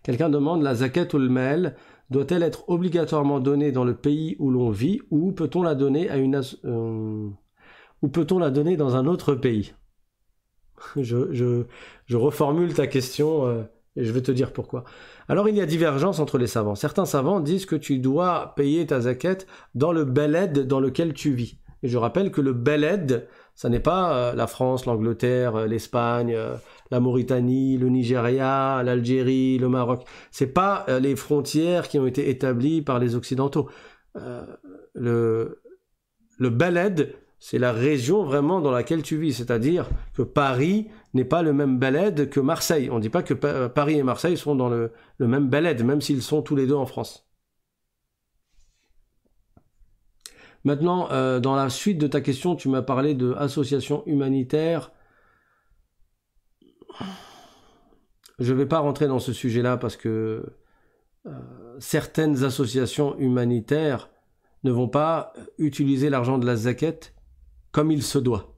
Quelqu'un demande la zakat ou le mail doit-elle être obligatoirement donnée dans le pays où l'on vit ou peut-on la donner à une euh, ou peut-on la donner dans un autre pays je, je, reformule ta question euh, et je vais te dire pourquoi. Alors il y a divergence entre les savants. Certains savants disent que tu dois payer ta zakat dans le bel-aide dans lequel tu vis. Et je rappelle que le bel aide, ça n'est pas euh, la France, l'Angleterre, euh, l'Espagne, euh, la Mauritanie, le Nigeria, l'Algérie, le Maroc. C'est pas les frontières qui ont été établies par les Occidentaux. le, bel-aide, c'est la région vraiment dans laquelle tu vis. C'est-à-dire que Paris n'est pas le même bel-aide que Marseille. On ne dit pas que Paris et Marseille sont dans le, même bel-aide, même s'ils sont tous les deux en France. Maintenant, euh, dans la suite de ta question, tu m'as parlé de humanitaires, Je ne vais pas rentrer dans ce sujet-là parce que euh, certaines associations humanitaires ne vont pas utiliser l'argent de la zaquette comme il se doit.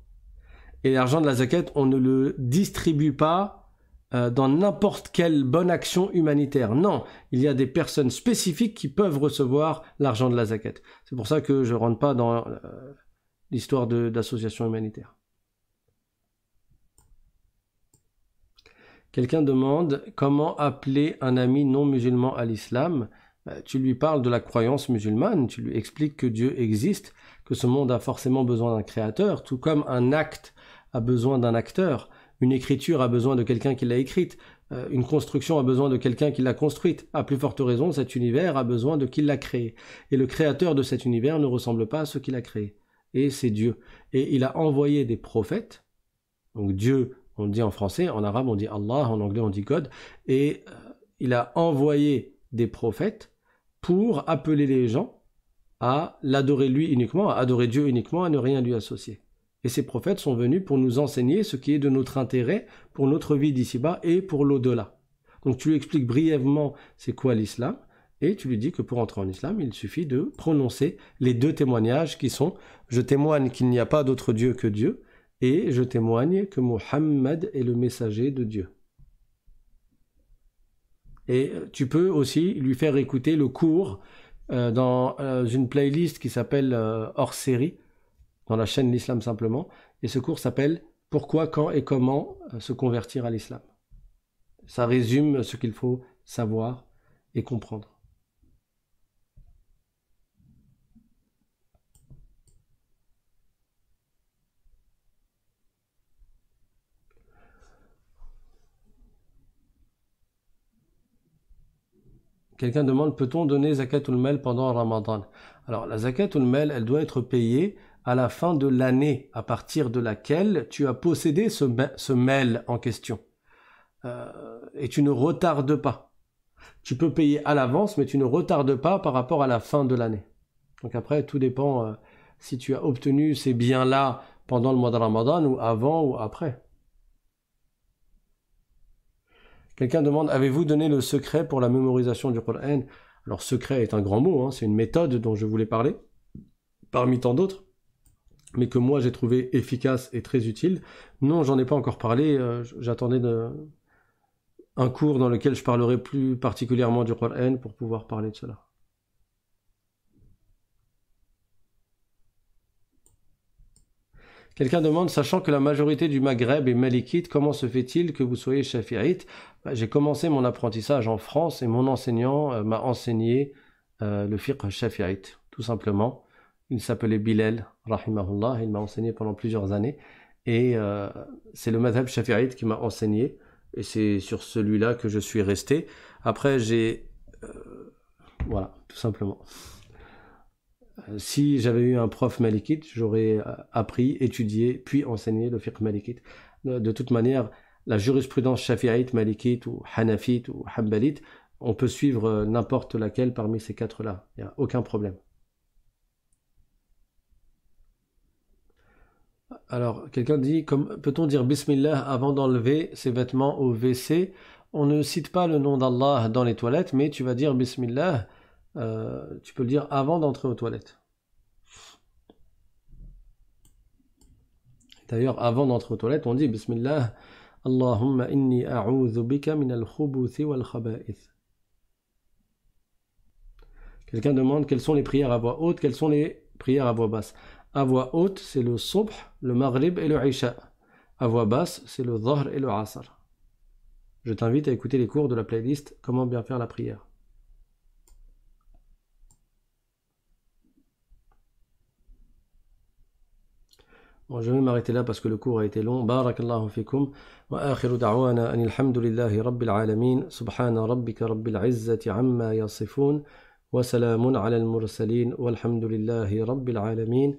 Et l'argent de la zaquette, on ne le distribue pas euh, dans n'importe quelle bonne action humanitaire. Non, il y a des personnes spécifiques qui peuvent recevoir l'argent de la zakat. C'est pour ça que je ne rentre pas dans euh, l'histoire d'associations humanitaires. Quelqu'un demande comment appeler un ami non musulman à l'islam. Euh, tu lui parles de la croyance musulmane, tu lui expliques que Dieu existe, que ce monde a forcément besoin d'un créateur, tout comme un acte a besoin d'un acteur. Une écriture a besoin de quelqu'un qui l'a écrite. Euh, une construction a besoin de quelqu'un qui l'a construite. À plus forte raison, cet univers a besoin de qui l'a créé. Et le créateur de cet univers ne ressemble pas à ce qu'il a créé. Et c'est Dieu. Et il a envoyé des prophètes. Donc Dieu, on dit en français, en arabe on dit Allah, en anglais on dit God. Et euh, il a envoyé des prophètes pour appeler les gens à l'adorer lui uniquement, à adorer Dieu uniquement, à ne rien lui associer. Et ces prophètes sont venus pour nous enseigner ce qui est de notre intérêt pour notre vie d'ici-bas et pour l'au-delà. Donc tu lui expliques brièvement c'est quoi l'islam, et tu lui dis que pour entrer en islam, il suffit de prononcer les deux témoignages qui sont Je témoigne qu'il n'y a pas d'autre Dieu que Dieu, et je témoigne que Mohammed est le messager de Dieu. Et tu peux aussi lui faire écouter le cours euh, dans euh, une playlist qui s'appelle euh, Hors série dans la chaîne L'Islam simplement. Et ce cours s'appelle Pourquoi, quand et comment euh, se convertir à l'islam. Ça résume ce qu'il faut savoir et comprendre. Quelqu'un demande peut-on donner zakat ou le mail pendant Ramadan Alors la zakat ou le mail, elle doit être payée à la fin de l'année à partir de laquelle tu as possédé ce, ce mail en question. Euh, et tu ne retardes pas. Tu peux payer à l'avance, mais tu ne retardes pas par rapport à la fin de l'année. Donc après, tout dépend euh, si tu as obtenu ces biens-là pendant le mois de Ramadan ou avant ou après. Quelqu'un demande, avez-vous donné le secret pour la mémorisation du Coran Alors secret est un grand mot, hein, c'est une méthode dont je voulais parler, parmi tant d'autres mais que moi j'ai trouvé efficace et très utile. Non, j'en ai pas encore parlé, euh, j'attendais un cours dans lequel je parlerai plus particulièrement du Qur'an pour pouvoir parler de cela. Quelqu'un demande, sachant que la majorité du Maghreb est malikite, comment se fait-il que vous soyez chef bah, J'ai commencé mon apprentissage en France et mon enseignant euh, m'a enseigné le euh, le fiqh shafi'ite, tout simplement il s'appelait Bilal, rahimahullah, il m'a enseigné pendant plusieurs années. Et euh, c'est le madhab shafi'ite qui m'a enseigné. Et c'est sur celui-là que je suis resté. Après, j'ai. Euh, voilà, tout simplement. Euh, si j'avais eu un prof malikite, j'aurais appris, étudié, puis enseigné le fiqh malikite. De toute manière, la jurisprudence shafi'ite, malikite ou hanafite ou hanbalite, on peut suivre n'importe laquelle parmi ces quatre-là. Il n'y a aucun problème. Alors, quelqu'un dit, peut-on dire Bismillah avant d'enlever ses vêtements au WC On ne cite pas le nom d'Allah dans les toilettes, mais tu vas dire Bismillah, euh, tu peux le dire avant d'entrer aux toilettes. D'ailleurs, avant d'entrer aux toilettes, on dit Bismillah, Allahumma inni bika min al khaba'ith. Quelqu'un demande quelles sont les prières à voix haute, quelles sont les prières à voix basse. À voix haute, c'est le subh, le maghrib et le isha. À voix basse, c'est le dhahr et le asr. Je t'invite à écouter les cours de la playlist Comment bien faire la prière. Bon, je vais m'arrêter là parce que le cours a été long. Barakallahu fikum. Wa akhiru da'wana anil hamdulillahi rabbil alamin. Subhana rabbika rabbil izzati amma yasifun. salamun ala mursalin mursaleen Walhamdulillahi rabbil alameen.